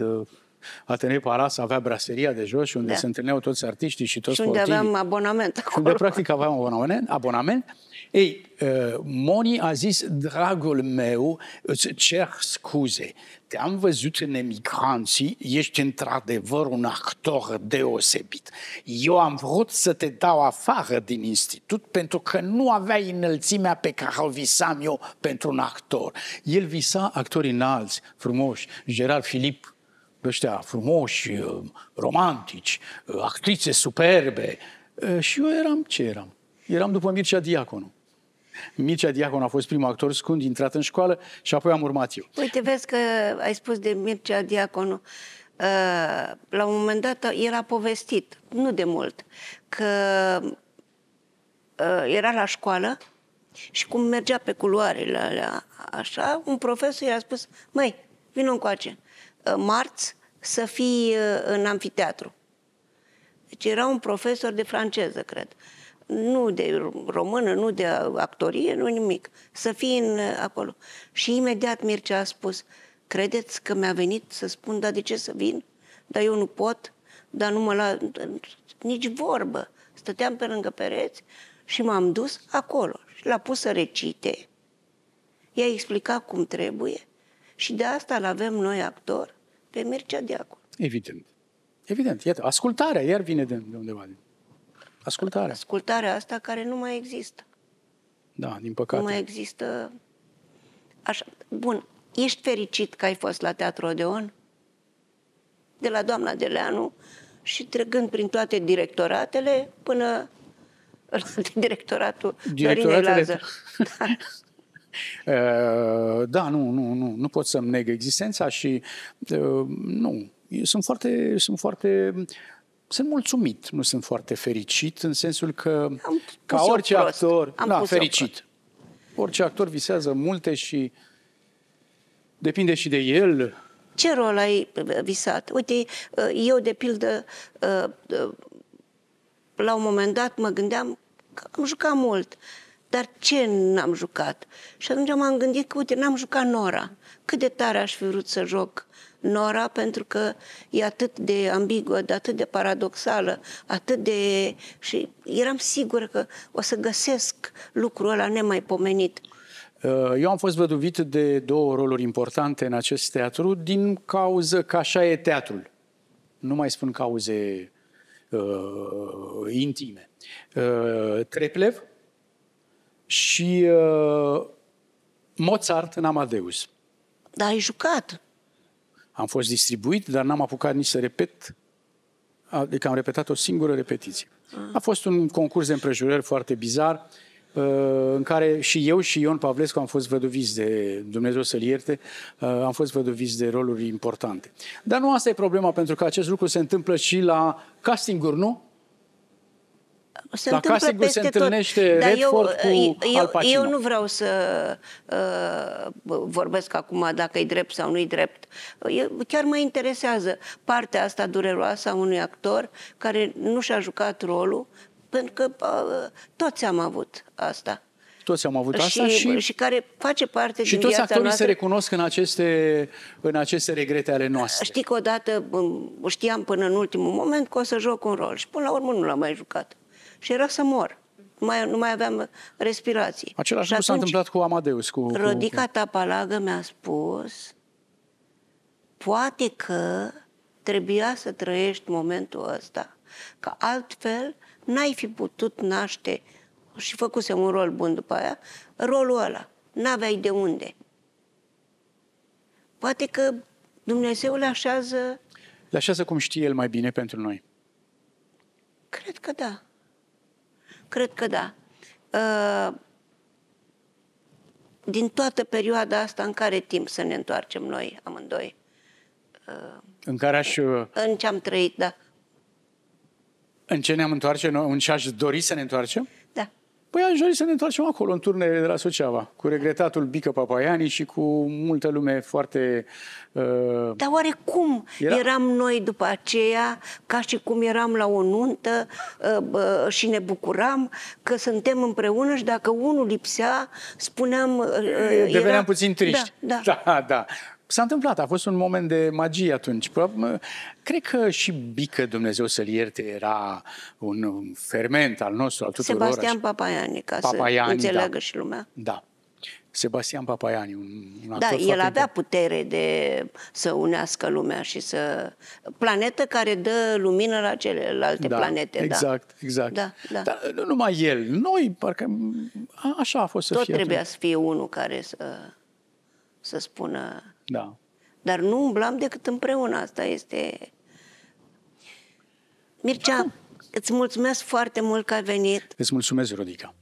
Atenei Paras avea braseria de jos și unde da. se întâlneau toți artiștii și toți și unde sportivii. aveam abonament acolo. Unde practic aveam abonament, abonament ei, uh, Moni a zis, dragul meu, îți cer scuze, te-am văzut în emigranții, ești într-adevăr un actor deosebit. Eu am vrut să te dau afară din institut pentru că nu aveai înălțimea pe care o visam eu pentru un actor. El visa actori înalți, frumoși, Gerard Filip, ăștia frumoși, uh, romantici, uh, actrițe superbe. Și eu eram ce eram? Eram după Mircea Diaconu. Mircea Diacon a fost primul actor scund, intrat în școală și apoi am urmat eu. Uite, vezi că ai spus de Mircea Diaconu. Uh, la un moment dat era povestit, nu de mult, că uh, era la școală și cum mergea pe culoarele alea, așa, un profesor i-a spus, măi, vină încoace, uh, marți să fii uh, în amfiteatru. Deci era un profesor de franceză, cred. Uh, nu de română, nu de actorie, nu nimic. Să fie în, uh, acolo. Și imediat Mircea a spus, credeți că mi-a venit să spun, dar de ce să vin? Dar eu nu pot, dar nu mă la... Nici vorbă. Stăteam pe lângă pereți și m-am dus acolo. Și l-a pus să recite. I-a explicat cum trebuie și de asta îl avem noi actor pe Mircea Diacon. Evident. Evident. Iată, ascultarea iar vine de, undeva. Din... Ascultarea. Ascultarea asta care nu mai există. Da, din păcate. Nu mai există... Așa. Bun, ești fericit că ai fost la Teatru Odeon? De la doamna Deleanu și trecând prin toate directoratele până la directoratul Dorinei Lazar. Da. da, nu, nu, nu, nu pot să-mi neg existența și uh, nu. Sunt foarte, sunt foarte sunt mulțumit, nu sunt foarte fericit, în sensul că, am ca orice prost. actor, am da, fericit. Prost. Orice actor visează multe și depinde și de el. Ce rol ai visat? Uite, eu, de pildă, la un moment dat mă gândeam că am jucat mult, dar ce n-am jucat? Și atunci m-am gândit că, uite, n-am jucat Nora. Cât de tare aș fi vrut să joc uh, Nora pentru că e atât de ambiguă, de atât de paradoxală, atât de... și eram sigură că o să găsesc lucrul ăla nemaipomenit. Uh, eu am fost văduvit de două roluri importante în acest teatru din cauză că așa e teatrul. Nu mai spun cauze uh, intime. Uh, Treplev și uh, Mozart în Amadeus. Dar ai jucat. Am fost distribuit, dar n-am apucat nici să repet, adică am repetat o singură repetiție. A fost un concurs de împrejurări foarte bizar, uh, în care și eu și Ion Pavlescu am fost văduviți de Dumnezeu să-l ierte, uh, am fost văduviți de roluri importante. Dar nu asta e problema, pentru că acest lucru se întâmplă și la castinguri, nu? Se la Casigu se întâlnește tot. Dar eu, cu eu, Al Eu nu vreau să uh, vorbesc acum dacă e drept sau nu e drept. Eu, chiar mă interesează partea asta dureroasă a unui actor care nu și-a jucat rolul, pentru că uh, toți am avut asta toți am avut asta și, și, și care face parte și din toți viața actorii noastră. se recunosc în aceste, în aceste regrete ale noastre. Știi că odată um, știam până în ultimul moment că o să joc un rol și până la urmă nu l-am mai jucat și era să mor. Nu mai, nu mai aveam respirație. Același lucru s-a întâmplat cu Amadeus. Cu, cu... Rodica Tapalagă mi-a spus poate că trebuia să trăiești momentul ăsta, că altfel n-ai fi putut naște și făcuse un rol bun după aia, rolul ăla. N-aveai de unde. Poate că Dumnezeu le așează... Le așează cum știe El mai bine pentru noi. Cred că da. Cred că da. Uh, din toată perioada asta, în care timp să ne întoarcem noi amândoi? Uh, în care aș... Uh, în ce am trăit, da. În ce ne-am întoarce, în ce aș dori să ne întoarcem? Păi aș dori să ne întoarcem acolo, în turnele de la Suceava, cu regretatul Bică Papaiani și cu multă lume foarte... Uh... Dar oare cum era... eram noi după aceea, ca și cum eram la o nuntă uh, uh, și ne bucuram că suntem împreună și dacă unul lipsea, spuneam... Uh, Deveneam era... puțin triști. Da, da. da, da. S-a întâmplat, a fost un moment de magie atunci. Cred că și Bică, Dumnezeu să-l ierte, era un ferment al nostru, al tuturor. Sebastian Papaiani, ca Papaiani, să înțeleagă da. și lumea. Da. Sebastian Papaiani, un, un Da, el avea important. putere de să unească lumea și să... Planetă care dă lumină la celelalte da, planete, da. exact, da. Exact, da, da. Dar nu numai el, noi, parcă așa a fost Tot să Tot fie. Tot trebuia atunci. să fie unul care să, să spună da. Dar nu umblam decât împreună. Asta este... Mircea, Acum. Da. îți mulțumesc foarte mult că ai venit. Îți mulțumesc, Rodica.